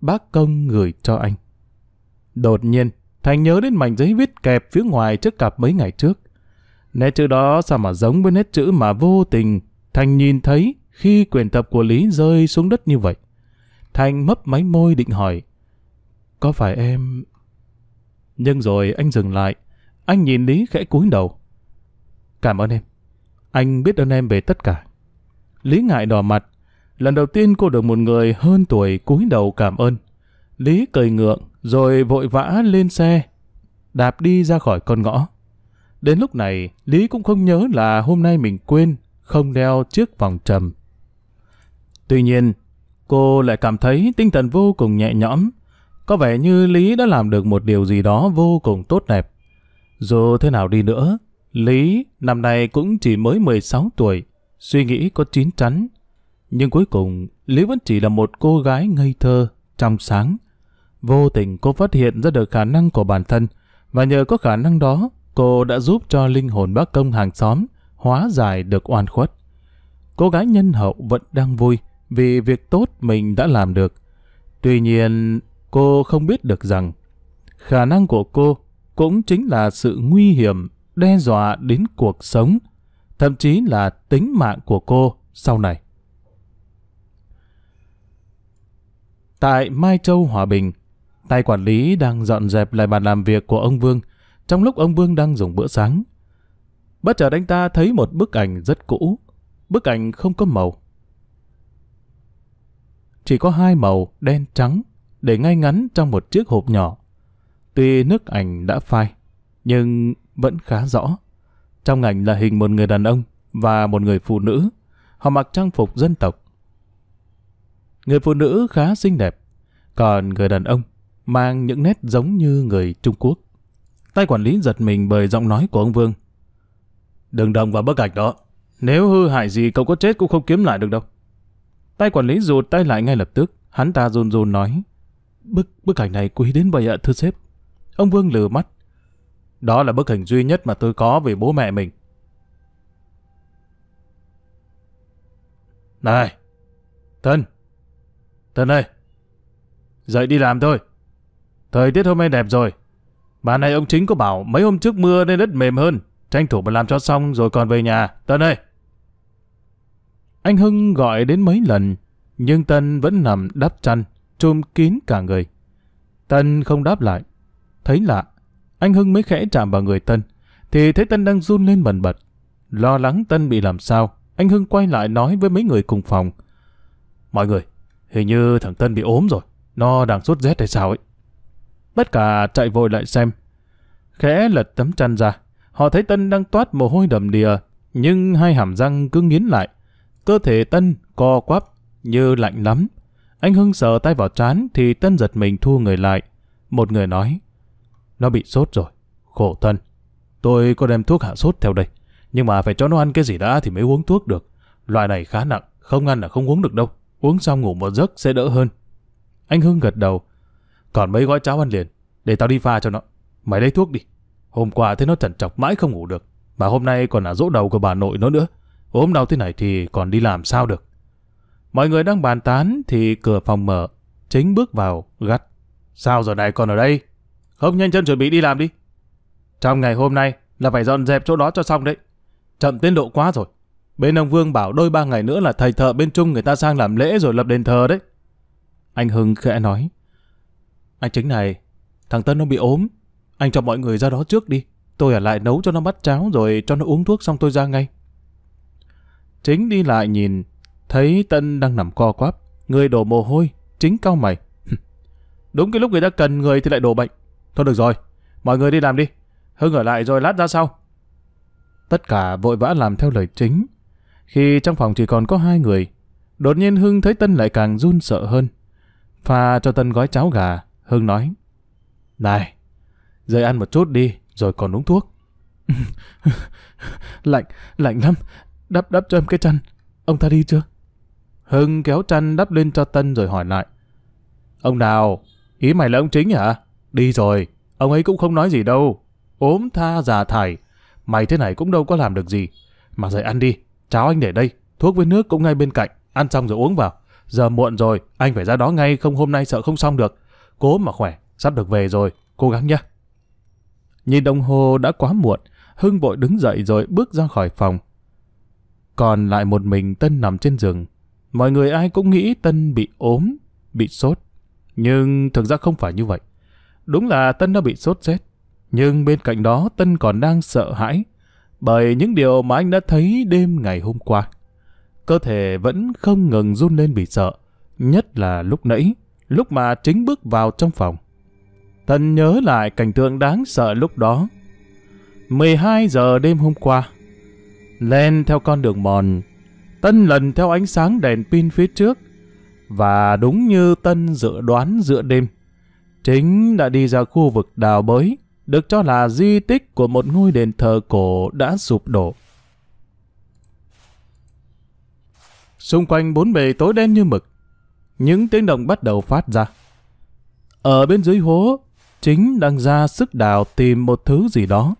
Bác công gửi cho anh. Đột nhiên, Thành nhớ đến mảnh giấy viết kẹp phía ngoài chiếc cặp mấy ngày trước. Nét chữ đó sao mà giống với nét chữ mà vô tình Thành nhìn thấy khi quyển tập của Lý rơi xuống đất như vậy. Thành mấp máy môi định hỏi Có phải em... Nhưng rồi anh dừng lại. Anh nhìn Lý khẽ cúi đầu. Cảm ơn em. Anh biết ơn em về tất cả. Lý ngại đỏ mặt. Lần đầu tiên cô được một người hơn tuổi cúi đầu cảm ơn. Lý cười ngượng, rồi vội vã lên xe, đạp đi ra khỏi con ngõ. Đến lúc này, Lý cũng không nhớ là hôm nay mình quên, không đeo chiếc vòng trầm. Tuy nhiên, cô lại cảm thấy tinh thần vô cùng nhẹ nhõm. Có vẻ như Lý đã làm được một điều gì đó vô cùng tốt đẹp. Dù thế nào đi nữa, Lý năm nay cũng chỉ mới 16 tuổi, suy nghĩ có chín chắn. Nhưng cuối cùng, Lý vẫn chỉ là một cô gái ngây thơ, trong sáng. Vô tình cô phát hiện ra được khả năng của bản thân, và nhờ có khả năng đó, cô đã giúp cho linh hồn bác công hàng xóm hóa giải được oan khuất. Cô gái nhân hậu vẫn đang vui vì việc tốt mình đã làm được. Tuy nhiên, cô không biết được rằng khả năng của cô cũng chính là sự nguy hiểm đe dọa đến cuộc sống, thậm chí là tính mạng của cô sau này. Tại Mai Châu, Hòa Bình, tay quản lý đang dọn dẹp lại bàn làm việc của ông Vương, trong lúc ông Vương đang dùng bữa sáng. Bất chợt anh ta thấy một bức ảnh rất cũ, bức ảnh không có màu. Chỉ có hai màu đen trắng để ngay ngắn trong một chiếc hộp nhỏ. Tuy nước ảnh đã phai, nhưng vẫn khá rõ. Trong ảnh là hình một người đàn ông và một người phụ nữ. Họ mặc trang phục dân tộc. Người phụ nữ khá xinh đẹp, còn người đàn ông mang những nét giống như người Trung Quốc. Tay quản lý giật mình bởi giọng nói của ông Vương. Đừng động vào bức ảnh đó. Nếu hư hại gì cậu có chết cũng không kiếm lại được đâu. Tay quản lý rụt tay lại ngay lập tức. Hắn ta run run nói. Bức bức ảnh này quý đến vậy ạ thưa sếp. Ông Vương lừa mắt. Đó là bức hình duy nhất mà tôi có về bố mẹ mình. Này! Tân! Tân ơi! Dậy đi làm thôi. Thời tiết hôm nay đẹp rồi. Bà này ông chính có bảo mấy hôm trước mưa nên đất mềm hơn. Tranh thủ mà làm cho xong rồi còn về nhà. Tân ơi! Anh Hưng gọi đến mấy lần, nhưng Tân vẫn nằm đắp chăn, trùm kín cả người. Tân không đáp lại. Thấy lạ, anh Hưng mới khẽ chạm vào người Tân, thì thấy Tân đang run lên bần bật. Lo lắng Tân bị làm sao, anh Hưng quay lại nói với mấy người cùng phòng. Mọi người, hình như thằng Tân bị ốm rồi, nó đang sốt rét hay sao ấy. Tất cả chạy vội lại xem. Khẽ lật tấm chăn ra, họ thấy Tân đang toát mồ hôi đầm đìa, nhưng hai hàm răng cứ nghiến lại. Cơ thể Tân co quắp như lạnh lắm. Anh Hưng sờ tay vào trán thì Tân giật mình thu người lại. Một người nói, nó bị sốt rồi, khổ thân. Tôi có đem thuốc hạ sốt theo đây, nhưng mà phải cho nó ăn cái gì đã thì mới uống thuốc được. Loại này khá nặng, không ăn là không uống được đâu. Uống xong ngủ một giấc sẽ đỡ hơn. Anh Hưng gật đầu. Còn mấy gói cháo ăn liền, để tao đi pha cho nó. Mày lấy thuốc đi. Hôm qua thấy nó chằn chọc mãi không ngủ được, mà hôm nay còn là dỗ đầu của bà nội nó nữa. Ốm đau thế này thì còn đi làm sao được. Mọi người đang bàn tán thì cửa phòng mở, chính bước vào, gắt. Sao giờ này còn ở đây? Không nhanh chân chuẩn bị đi làm đi. Trong ngày hôm nay là phải dọn dẹp chỗ đó cho xong đấy. Chậm tiến độ quá rồi. Bên ông Vương bảo đôi ba ngày nữa là thầy thợ bên Trung người ta sang làm lễ rồi lập đền thờ đấy. Anh Hưng khẽ nói. Anh chính này, thằng Tân nó bị ốm. Anh cho mọi người ra đó trước đi. Tôi ở lại nấu cho nó bắt cháo rồi cho nó uống thuốc xong tôi ra ngay. Chính đi lại nhìn, thấy Tân đang nằm co quắp. Người đổ mồ hôi, chính cao mày. (laughs) Đúng cái lúc người ta cần người thì lại đổ bệnh. Thôi được rồi, mọi người đi làm đi. Hưng ở lại rồi lát ra sau. Tất cả vội vã làm theo lời chính. Khi trong phòng chỉ còn có hai người, đột nhiên Hưng thấy Tân lại càng run sợ hơn. Pha cho Tân gói cháo gà, Hưng nói. Này, rời ăn một chút đi, rồi còn uống thuốc. (laughs) lạnh, lạnh lắm. Đắp đắp cho em cái chăn. Ông ta đi chưa? Hưng kéo chăn đắp lên cho Tân rồi hỏi lại. Ông nào? Ý mày là ông chính hả? Đi rồi, ông ấy cũng không nói gì đâu. ốm tha già thải. Mày thế này cũng đâu có làm được gì. Mà dậy ăn đi, cháo anh để đây. Thuốc với nước cũng ngay bên cạnh. Ăn xong rồi uống vào. Giờ muộn rồi, anh phải ra đó ngay không hôm nay sợ không xong được. Cố mà khỏe, sắp được về rồi, cố gắng nhé. Nhìn đồng hồ đã quá muộn, Hưng vội đứng dậy rồi bước ra khỏi phòng. Còn lại một mình Tân nằm trên giường. Mọi người ai cũng nghĩ Tân bị ốm, bị sốt. Nhưng thực ra không phải như vậy. Đúng là Tân đã bị sốt rét, nhưng bên cạnh đó Tân còn đang sợ hãi bởi những điều mà anh đã thấy đêm ngày hôm qua. Cơ thể vẫn không ngừng run lên vì sợ, nhất là lúc nãy, lúc mà chính bước vào trong phòng. Tân nhớ lại cảnh tượng đáng sợ lúc đó. 12 giờ đêm hôm qua, lên theo con đường mòn, Tân lần theo ánh sáng đèn pin phía trước, và đúng như Tân dự đoán giữa đêm, chính đã đi ra khu vực đào bới, được cho là di tích của một ngôi đền thờ cổ đã sụp đổ. Xung quanh bốn bề tối đen như mực, những tiếng động bắt đầu phát ra. Ở bên dưới hố, chính đang ra sức đào tìm một thứ gì đó.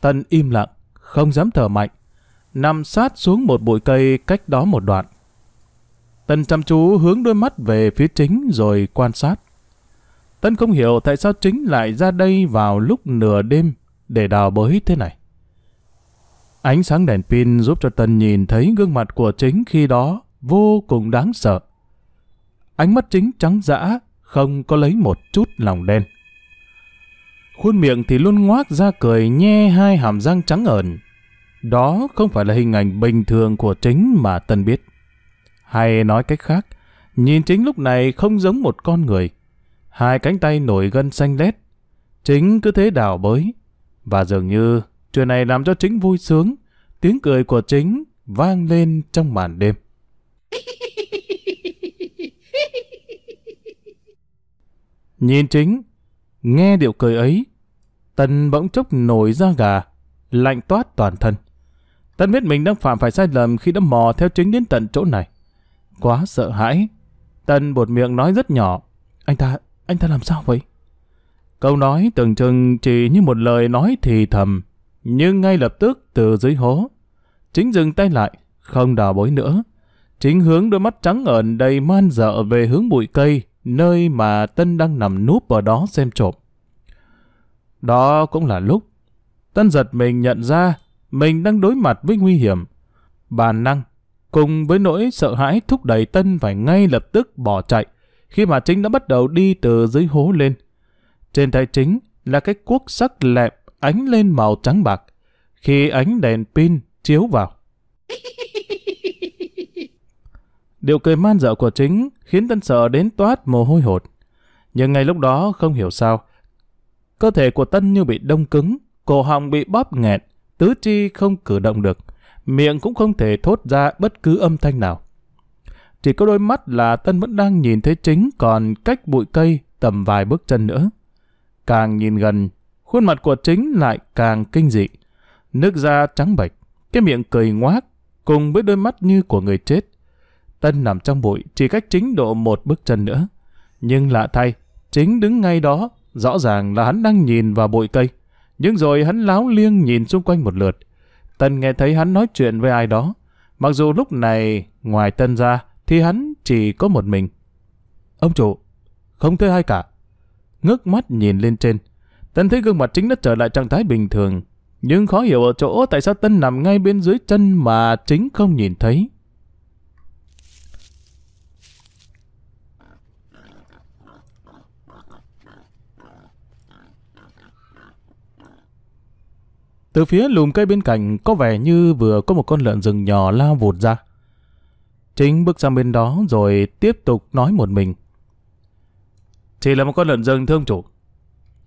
Tân im lặng, không dám thở mạnh, nằm sát xuống một bụi cây cách đó một đoạn. Tân chăm chú hướng đôi mắt về phía chính rồi quan sát. Tân không hiểu tại sao chính lại ra đây vào lúc nửa đêm để đào bới thế này. Ánh sáng đèn pin giúp cho Tân nhìn thấy gương mặt của chính khi đó vô cùng đáng sợ. Ánh mắt chính trắng dã, không có lấy một chút lòng đen. Khuôn miệng thì luôn ngoác ra cười nhe hai hàm răng trắng ẩn. Đó không phải là hình ảnh bình thường của chính mà Tân biết. Hay nói cách khác, nhìn chính lúc này không giống một con người hai cánh tay nổi gân xanh lét. Chính cứ thế đảo bới. Và dường như chuyện này làm cho chính vui sướng, tiếng cười của chính vang lên trong màn đêm. (laughs) Nhìn chính, nghe điệu cười ấy, Tân bỗng chốc nổi da gà, lạnh toát toàn thân. Tân biết mình đang phạm phải sai lầm khi đã mò theo chính đến tận chỗ này. Quá sợ hãi, Tân bột miệng nói rất nhỏ. Anh ta, anh ta làm sao vậy? Câu nói tưởng chừng chỉ như một lời nói thì thầm, nhưng ngay lập tức từ dưới hố. Chính dừng tay lại, không đào bối nữa. Chính hướng đôi mắt trắng ẩn đầy man dợ về hướng bụi cây, nơi mà Tân đang nằm núp ở đó xem trộm. Đó cũng là lúc Tân giật mình nhận ra mình đang đối mặt với nguy hiểm. Bản năng, cùng với nỗi sợ hãi thúc đẩy Tân phải ngay lập tức bỏ chạy, khi mà chính đã bắt đầu đi từ dưới hố lên. Trên tay chính là cái cuốc sắc lẹp ánh lên màu trắng bạc khi ánh đèn pin chiếu vào. (laughs) Điều cười man dợ của chính khiến Tân sợ đến toát mồ hôi hột. Nhưng ngay lúc đó không hiểu sao. Cơ thể của Tân như bị đông cứng, cổ họng bị bóp nghẹt, tứ chi không cử động được, miệng cũng không thể thốt ra bất cứ âm thanh nào. Chỉ có đôi mắt là Tân vẫn đang nhìn thấy chính còn cách bụi cây tầm vài bước chân nữa. Càng nhìn gần, khuôn mặt của chính lại càng kinh dị. Nước da trắng bệch, cái miệng cười ngoác cùng với đôi mắt như của người chết. Tân nằm trong bụi chỉ cách chính độ một bước chân nữa. Nhưng lạ thay, chính đứng ngay đó, rõ ràng là hắn đang nhìn vào bụi cây. Nhưng rồi hắn láo liêng nhìn xung quanh một lượt. Tân nghe thấy hắn nói chuyện với ai đó. Mặc dù lúc này, ngoài Tân ra, thì hắn chỉ có một mình. Ông chủ, không thấy ai cả. Ngước mắt nhìn lên trên, Tân thấy gương mặt chính đã trở lại trạng thái bình thường, nhưng khó hiểu ở chỗ tại sao Tân nằm ngay bên dưới chân mà chính không nhìn thấy. Từ phía lùm cây bên cạnh có vẻ như vừa có một con lợn rừng nhỏ lao vụt ra. Chính bước sang bên đó rồi tiếp tục nói một mình. Chỉ là một con lợn rừng thương chủ.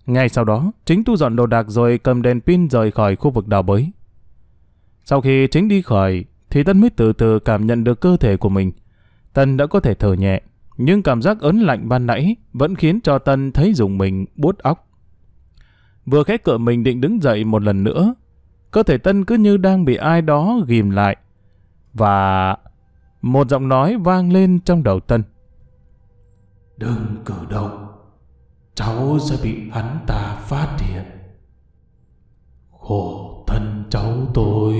Ngay sau đó, Chính tu dọn đồ đạc rồi cầm đèn pin rời khỏi khu vực đào bới. Sau khi Chính đi khỏi, thì Tân mới từ từ cảm nhận được cơ thể của mình. Tân đã có thể thở nhẹ, nhưng cảm giác ớn lạnh ban nãy vẫn khiến cho Tân thấy dùng mình buốt óc. Vừa khẽ cựa mình định đứng dậy một lần nữa, cơ thể Tân cứ như đang bị ai đó ghim lại. Và một giọng nói vang lên trong đầu Tân. Đừng cử động, cháu sẽ bị hắn ta phát hiện. Khổ thân cháu tôi.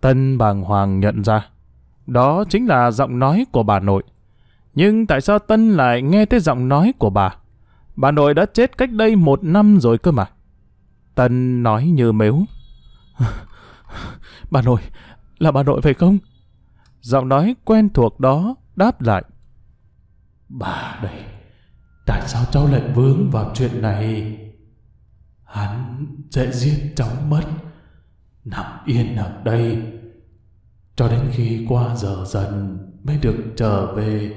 Tân bàng hoàng nhận ra, đó chính là giọng nói của bà nội. Nhưng tại sao Tân lại nghe thấy giọng nói của bà? Bà nội đã chết cách đây một năm rồi cơ mà. Tân nói như mếu. (laughs) bà nội, là bà nội phải không? giọng nói quen thuộc đó đáp lại. Bà đây, tại sao cháu lại vướng vào chuyện này? Hắn sẽ giết cháu mất, nằm yên ở đây, cho đến khi qua giờ dần mới được trở về.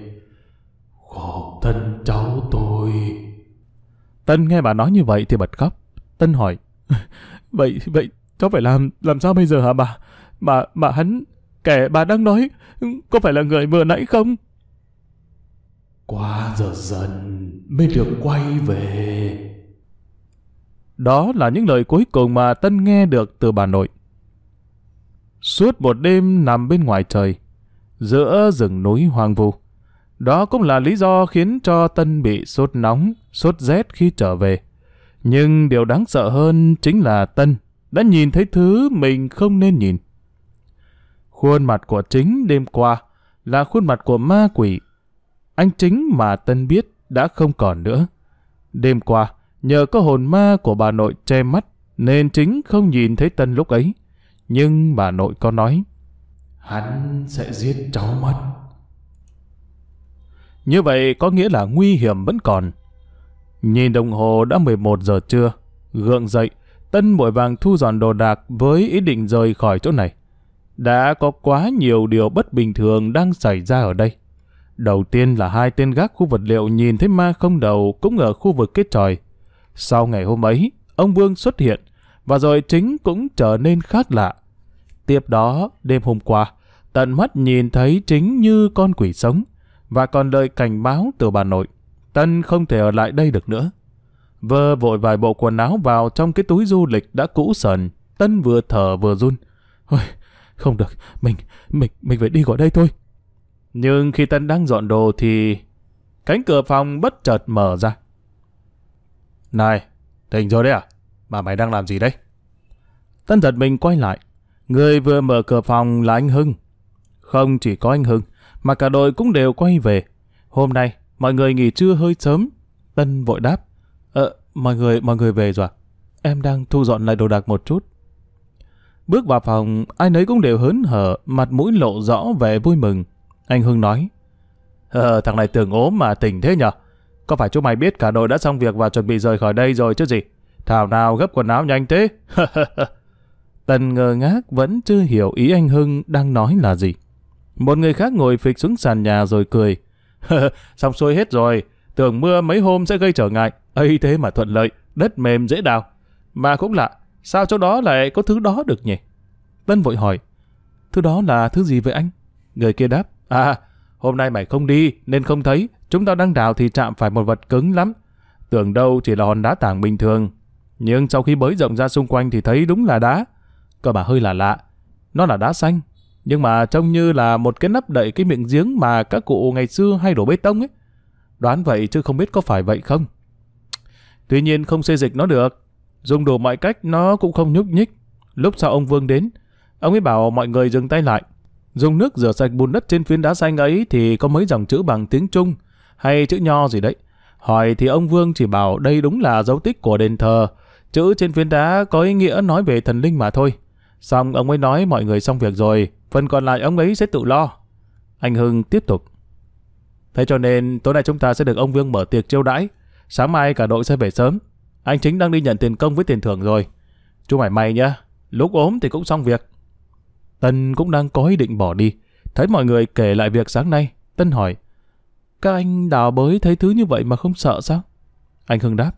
Khổ thân cháu tôi. Tân nghe bà nói như vậy thì bật khóc. Tân hỏi, (laughs) vậy, vậy cháu phải làm, làm sao bây giờ hả bà? bà bà hắn, Kẻ bà đang nói Có phải là người vừa nãy không Qua giờ dần Mới được quay về Đó là những lời cuối cùng mà Tân nghe được từ bà nội Suốt một đêm nằm bên ngoài trời Giữa rừng núi hoang vu Đó cũng là lý do khiến cho Tân bị sốt nóng Sốt rét khi trở về Nhưng điều đáng sợ hơn chính là Tân đã nhìn thấy thứ mình không nên nhìn. Khuôn mặt của chính đêm qua là khuôn mặt của ma quỷ. Anh chính mà Tân biết đã không còn nữa. Đêm qua, nhờ có hồn ma của bà nội che mắt nên chính không nhìn thấy Tân lúc ấy. Nhưng bà nội có nói Hắn sẽ giết cháu mất. Như vậy có nghĩa là nguy hiểm vẫn còn. Nhìn đồng hồ đã 11 giờ trưa, gượng dậy, Tân vội vàng thu dọn đồ đạc với ý định rời khỏi chỗ này đã có quá nhiều điều bất bình thường đang xảy ra ở đây. Đầu tiên là hai tên gác khu vật liệu nhìn thấy ma không đầu cũng ở khu vực kết tròi. Sau ngày hôm ấy, ông Vương xuất hiện, và rồi chính cũng trở nên khác lạ. Tiếp đó, đêm hôm qua, tận mắt nhìn thấy chính như con quỷ sống, và còn đợi cảnh báo từ bà nội. Tân không thể ở lại đây được nữa. Vơ vội vài bộ quần áo vào trong cái túi du lịch đã cũ sần, Tân vừa thở vừa run. Ôi, không được, mình, mình, mình phải đi gọi đây thôi. Nhưng khi Tân đang dọn đồ thì... Cánh cửa phòng bất chợt mở ra. Này, tỉnh rồi đấy à? Mà mày đang làm gì đấy? Tân giật mình quay lại. Người vừa mở cửa phòng là anh Hưng. Không chỉ có anh Hưng, mà cả đội cũng đều quay về. Hôm nay, mọi người nghỉ trưa hơi sớm. Tân vội đáp. Ờ, mọi người, mọi người về rồi à? Em đang thu dọn lại đồ đạc một chút. Bước vào phòng, ai nấy cũng đều hớn hở, mặt mũi lộ rõ vẻ vui mừng. Anh Hưng nói, Ờ, thằng này tưởng ốm mà tỉnh thế nhở? Có phải chúng mày biết cả đội đã xong việc và chuẩn bị rời khỏi đây rồi chứ gì? Thảo nào gấp quần áo nhanh thế? (laughs) Tần ngờ ngác vẫn chưa hiểu ý anh Hưng đang nói là gì. Một người khác ngồi phịch xuống sàn nhà rồi cười. (laughs) xong xuôi hết rồi, tưởng mưa mấy hôm sẽ gây trở ngại. ấy thế mà thuận lợi, đất mềm dễ đào. Mà cũng lạ, Sao chỗ đó lại có thứ đó được nhỉ? Tân vội hỏi. Thứ đó là thứ gì vậy anh? Người kia đáp. À, hôm nay mày không đi nên không thấy. Chúng tao đang đào thì chạm phải một vật cứng lắm. Tưởng đâu chỉ là hòn đá tảng bình thường. Nhưng sau khi bới rộng ra xung quanh thì thấy đúng là đá. Cơ mà hơi là lạ. Nó là đá xanh. Nhưng mà trông như là một cái nắp đậy cái miệng giếng mà các cụ ngày xưa hay đổ bê tông ấy. Đoán vậy chứ không biết có phải vậy không. Tuy nhiên không xê dịch nó được dùng đủ mọi cách nó cũng không nhúc nhích. Lúc sau ông Vương đến, ông ấy bảo mọi người dừng tay lại. Dùng nước rửa sạch bùn đất trên phiến đá xanh ấy thì có mấy dòng chữ bằng tiếng Trung hay chữ nho gì đấy. Hỏi thì ông Vương chỉ bảo đây đúng là dấu tích của đền thờ, chữ trên phiến đá có ý nghĩa nói về thần linh mà thôi. Xong ông ấy nói mọi người xong việc rồi, phần còn lại ông ấy sẽ tự lo. Anh Hưng tiếp tục. Thế cho nên tối nay chúng ta sẽ được ông Vương mở tiệc chiêu đãi. Sáng mai cả đội sẽ về sớm, anh chính đang đi nhận tiền công với tiền thưởng rồi. Chú mày may nhá, lúc ốm thì cũng xong việc. Tân cũng đang có ý định bỏ đi. Thấy mọi người kể lại việc sáng nay, Tân hỏi, các anh đào bới thấy thứ như vậy mà không sợ sao? Anh Hưng đáp,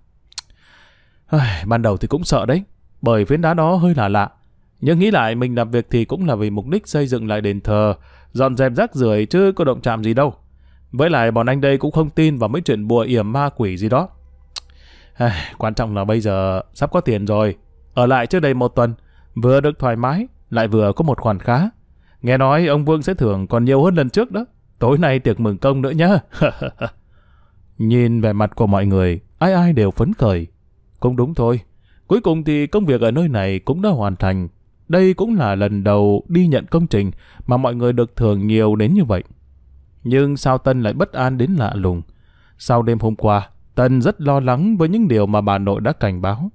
ban đầu thì cũng sợ đấy, bởi phiến đá đó hơi lạ lạ. Nhưng nghĩ lại mình làm việc thì cũng là vì mục đích xây dựng lại đền thờ, dọn dẹp rác rưởi chứ có động chạm gì đâu. Với lại bọn anh đây cũng không tin vào mấy chuyện bùa yểm ma quỷ gì đó. À, quan trọng là bây giờ sắp có tiền rồi. Ở lại trước đây một tuần, vừa được thoải mái, lại vừa có một khoản khá. Nghe nói ông Vương sẽ thưởng còn nhiều hơn lần trước đó. Tối nay tiệc mừng công nữa nhá. (laughs) Nhìn vẻ mặt của mọi người, ai ai đều phấn khởi. Cũng đúng thôi. Cuối cùng thì công việc ở nơi này cũng đã hoàn thành. Đây cũng là lần đầu đi nhận công trình mà mọi người được thưởng nhiều đến như vậy. Nhưng sao Tân lại bất an đến lạ lùng. Sau đêm hôm qua, Tân rất lo lắng với những điều mà bà nội đã cảnh báo.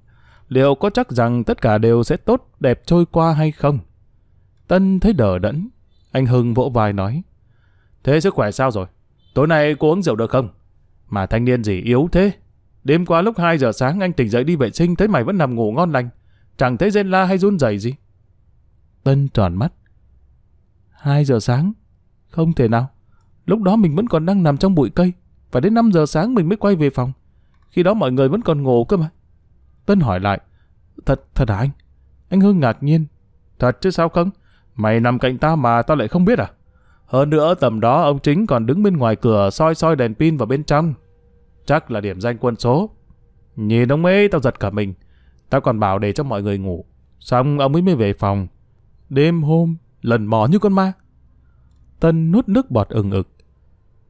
Liệu có chắc rằng tất cả đều sẽ tốt đẹp trôi qua hay không? Tân thấy đờ đẫn. Anh Hưng vỗ vai nói. Thế sức khỏe sao rồi? Tối nay cô uống rượu được không? Mà thanh niên gì yếu thế? Đêm qua lúc 2 giờ sáng anh tỉnh dậy đi vệ sinh thấy mày vẫn nằm ngủ ngon lành. Chẳng thấy rên la hay run rẩy gì. Tân tròn mắt. 2 giờ sáng? Không thể nào. Lúc đó mình vẫn còn đang nằm trong bụi cây. Phải đến 5 giờ sáng mình mới quay về phòng. Khi đó mọi người vẫn còn ngủ cơ mà. Tân hỏi lại. Thật, thật hả anh? Anh Hưng ngạc nhiên. Thật chứ sao không? Mày nằm cạnh ta mà tao lại không biết à? Hơn nữa tầm đó ông chính còn đứng bên ngoài cửa soi soi đèn pin vào bên trong. Chắc là điểm danh quân số. Nhìn ông ấy tao giật cả mình. Tao còn bảo để cho mọi người ngủ. Xong ông ấy mới về phòng. Đêm hôm, lần mò như con ma. Tân nuốt nước bọt ừng ực.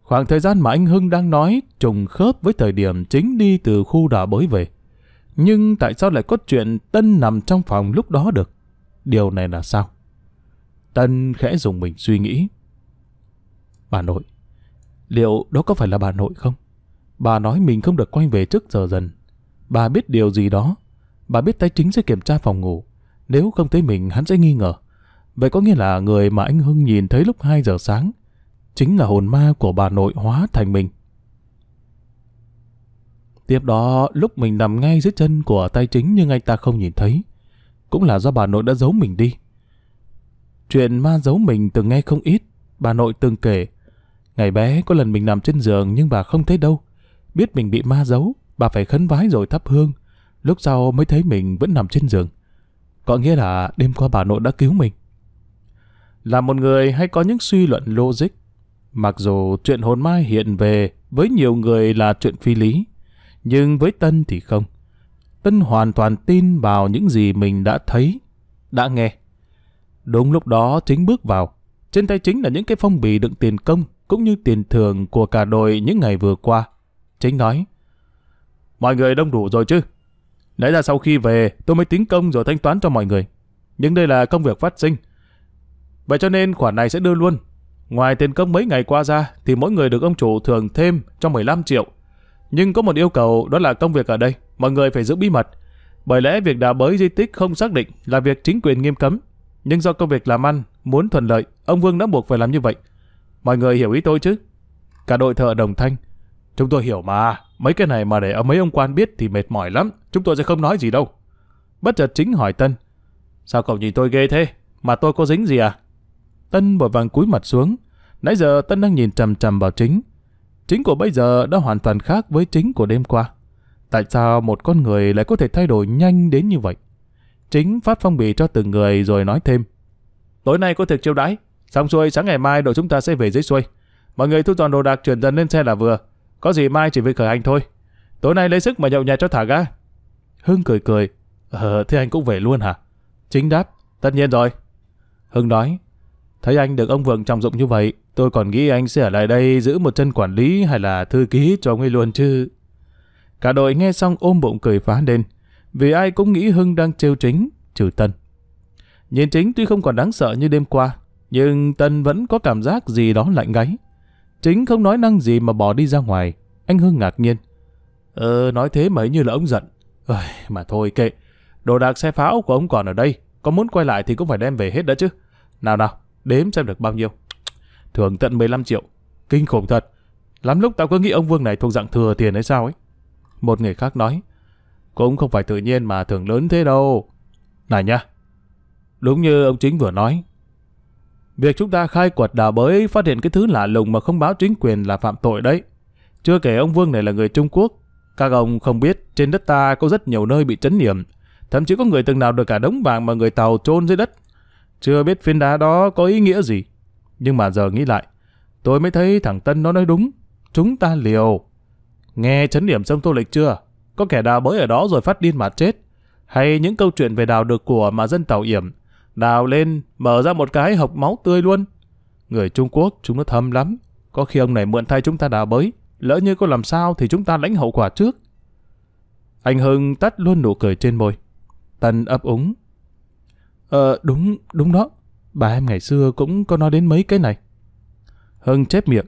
Khoảng thời gian mà anh Hưng đang nói trùng khớp với thời điểm chính đi từ khu đà bới về. Nhưng tại sao lại có chuyện Tân nằm trong phòng lúc đó được? Điều này là sao? Tân khẽ dùng mình suy nghĩ. Bà nội, liệu đó có phải là bà nội không? Bà nói mình không được quay về trước giờ dần. Bà biết điều gì đó. Bà biết tay chính sẽ kiểm tra phòng ngủ. Nếu không thấy mình, hắn sẽ nghi ngờ. Vậy có nghĩa là người mà anh Hưng nhìn thấy lúc 2 giờ sáng chính là hồn ma của bà nội hóa thành mình. Tiếp đó, lúc mình nằm ngay dưới chân của tay chính nhưng anh ta không nhìn thấy, cũng là do bà nội đã giấu mình đi. Chuyện ma giấu mình từng nghe không ít, bà nội từng kể. Ngày bé có lần mình nằm trên giường nhưng bà không thấy đâu. Biết mình bị ma giấu, bà phải khấn vái rồi thắp hương. Lúc sau mới thấy mình vẫn nằm trên giường. Có nghĩa là đêm qua bà nội đã cứu mình. Là một người hay có những suy luận logic, Mặc dù chuyện hồn ma hiện về với nhiều người là chuyện phi lý, nhưng với Tân thì không. Tân hoàn toàn tin vào những gì mình đã thấy, đã nghe. Đúng lúc đó chính bước vào, trên tay chính là những cái phong bì đựng tiền công cũng như tiền thưởng của cả đội những ngày vừa qua. Chính nói, mọi người đông đủ rồi chứ? Nãy ra sau khi về tôi mới tính công rồi thanh toán cho mọi người. Nhưng đây là công việc phát sinh. Vậy cho nên khoản này sẽ đưa luôn Ngoài tiền công mấy ngày qua ra thì mỗi người được ông chủ thưởng thêm cho 15 triệu. Nhưng có một yêu cầu đó là công việc ở đây, mọi người phải giữ bí mật. Bởi lẽ việc đào bới di tích không xác định là việc chính quyền nghiêm cấm. Nhưng do công việc làm ăn, muốn thuận lợi, ông Vương đã buộc phải làm như vậy. Mọi người hiểu ý tôi chứ? Cả đội thợ đồng thanh. Chúng tôi hiểu mà, mấy cái này mà để mấy ông quan biết thì mệt mỏi lắm, chúng tôi sẽ không nói gì đâu. Bất chợt chính hỏi Tân. Sao cậu nhìn tôi ghê thế? Mà tôi có dính gì à? Tân vội vàng cúi mặt xuống. Nãy giờ Tân đang nhìn trầm trầm vào chính. Chính của bây giờ đã hoàn toàn khác với chính của đêm qua. Tại sao một con người lại có thể thay đổi nhanh đến như vậy? Chính phát phong bì cho từng người rồi nói thêm. Tối nay có thực chiêu đãi. Xong xuôi sáng ngày mai đội chúng ta sẽ về dưới xuôi. Mọi người thu toàn đồ đạc chuyển dần lên xe là vừa. Có gì mai chỉ việc khởi hành thôi. Tối nay lấy sức mà nhậu nhạt cho thả ga. Hưng cười cười. Ờ, thế anh cũng về luôn hả? Chính đáp. Tất nhiên rồi. Hưng nói. Thấy anh được ông Vượng trọng dụng như vậy, tôi còn nghĩ anh sẽ ở lại đây giữ một chân quản lý hay là thư ký cho ông ấy luôn chứ. Cả đội nghe xong ôm bụng cười phá lên, vì ai cũng nghĩ Hưng đang trêu chính, trừ Tân. Nhìn chính tuy không còn đáng sợ như đêm qua, nhưng Tân vẫn có cảm giác gì đó lạnh gáy. Chính không nói năng gì mà bỏ đi ra ngoài, anh Hưng ngạc nhiên. Ờ, nói thế mấy như là ông giận. Ôi, mà thôi kệ, đồ đạc xe pháo của ông còn ở đây, có muốn quay lại thì cũng phải đem về hết đã chứ. Nào nào, đếm xem được bao nhiêu. thường tận 15 triệu. Kinh khủng thật. Lắm lúc tao cứ nghĩ ông Vương này thuộc dạng thừa tiền hay sao ấy. Một người khác nói, cũng không phải tự nhiên mà thường lớn thế đâu. Này nha, đúng như ông chính vừa nói, việc chúng ta khai quật đào bới phát hiện cái thứ lạ lùng mà không báo chính quyền là phạm tội đấy. Chưa kể ông Vương này là người Trung Quốc, các ông không biết trên đất ta có rất nhiều nơi bị chấn niệm, thậm chí có người từng nào được cả đống vàng mà người Tàu chôn dưới đất chưa biết phiến đá đó có ý nghĩa gì. Nhưng mà giờ nghĩ lại, tôi mới thấy thằng Tân nó nói đúng. Chúng ta liều. Nghe chấn điểm sông Tô Lịch chưa? Có kẻ đào bới ở đó rồi phát điên mà chết. Hay những câu chuyện về đào được của mà dân tàu yểm. Đào lên, mở ra một cái hộc máu tươi luôn. Người Trung Quốc chúng nó thâm lắm. Có khi ông này mượn thay chúng ta đào bới. Lỡ như có làm sao thì chúng ta lãnh hậu quả trước. Anh Hưng tắt luôn nụ cười trên môi. Tân ấp úng. Ờ, đúng, đúng đó. Bà em ngày xưa cũng có nói đến mấy cái này. Hưng chép miệng.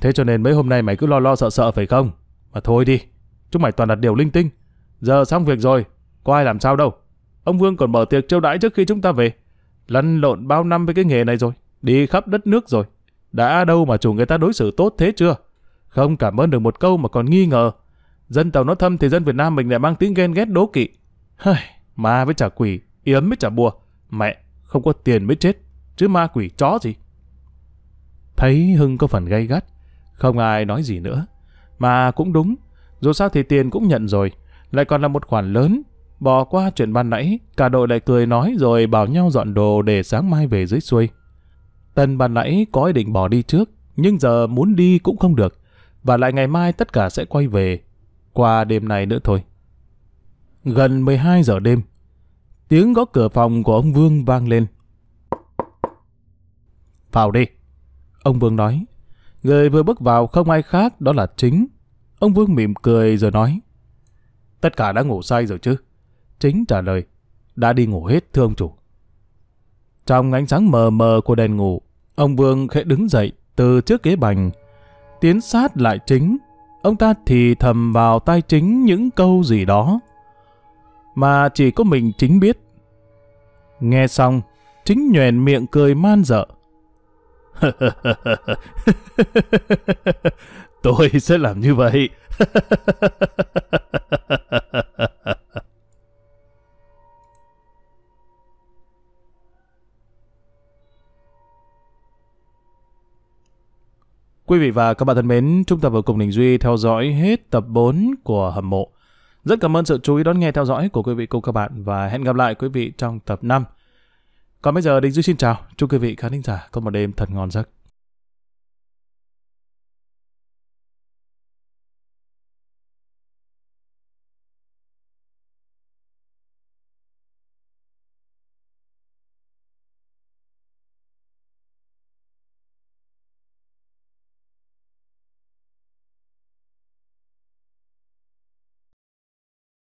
Thế cho nên mấy hôm nay mày cứ lo lo sợ sợ phải không? Mà thôi đi, chúng mày toàn đặt điều linh tinh. Giờ xong việc rồi, có ai làm sao đâu. Ông Vương còn mở tiệc trêu đãi trước khi chúng ta về. Lăn lộn bao năm với cái nghề này rồi, đi khắp đất nước rồi. Đã đâu mà chủ người ta đối xử tốt thế chưa? Không cảm ơn được một câu mà còn nghi ngờ. Dân tàu nó thâm thì dân Việt Nam mình lại mang tiếng ghen ghét đố kỵ. Hơi... Ma với trả quỷ, yếm với trả bùa. Mẹ, không có tiền mới chết, chứ ma quỷ chó gì. Thấy Hưng có phần gay gắt, không ai nói gì nữa. Mà cũng đúng, dù sao thì tiền cũng nhận rồi, lại còn là một khoản lớn. Bỏ qua chuyện ban nãy, cả đội lại cười nói rồi bảo nhau dọn đồ để sáng mai về dưới xuôi. Tân ban nãy có ý định bỏ đi trước, nhưng giờ muốn đi cũng không được. Và lại ngày mai tất cả sẽ quay về, qua đêm này nữa thôi. Gần 12 giờ đêm, tiếng gõ cửa phòng của ông Vương vang lên. Vào đi, ông Vương nói. Người vừa bước vào không ai khác đó là chính. Ông Vương mỉm cười rồi nói. Tất cả đã ngủ say rồi chứ? Chính trả lời. Đã đi ngủ hết thưa ông chủ. Trong ánh sáng mờ mờ của đèn ngủ, ông Vương khẽ đứng dậy từ trước ghế bành, tiến sát lại chính. Ông ta thì thầm vào tai chính những câu gì đó mà chỉ có mình chính biết. Nghe xong, chính nhoèn miệng cười man dợ. (laughs) Tôi sẽ làm như vậy. (laughs) Quý vị và các bạn thân mến, chúng ta vừa cùng Đình Duy theo dõi hết tập 4 của Hầm Mộ. Rất cảm ơn sự chú ý đón nghe theo dõi của quý vị cùng các bạn và hẹn gặp lại quý vị trong tập 5. Còn bây giờ Đình Duy xin chào, chúc quý vị khán thính giả có một đêm thật ngon giấc.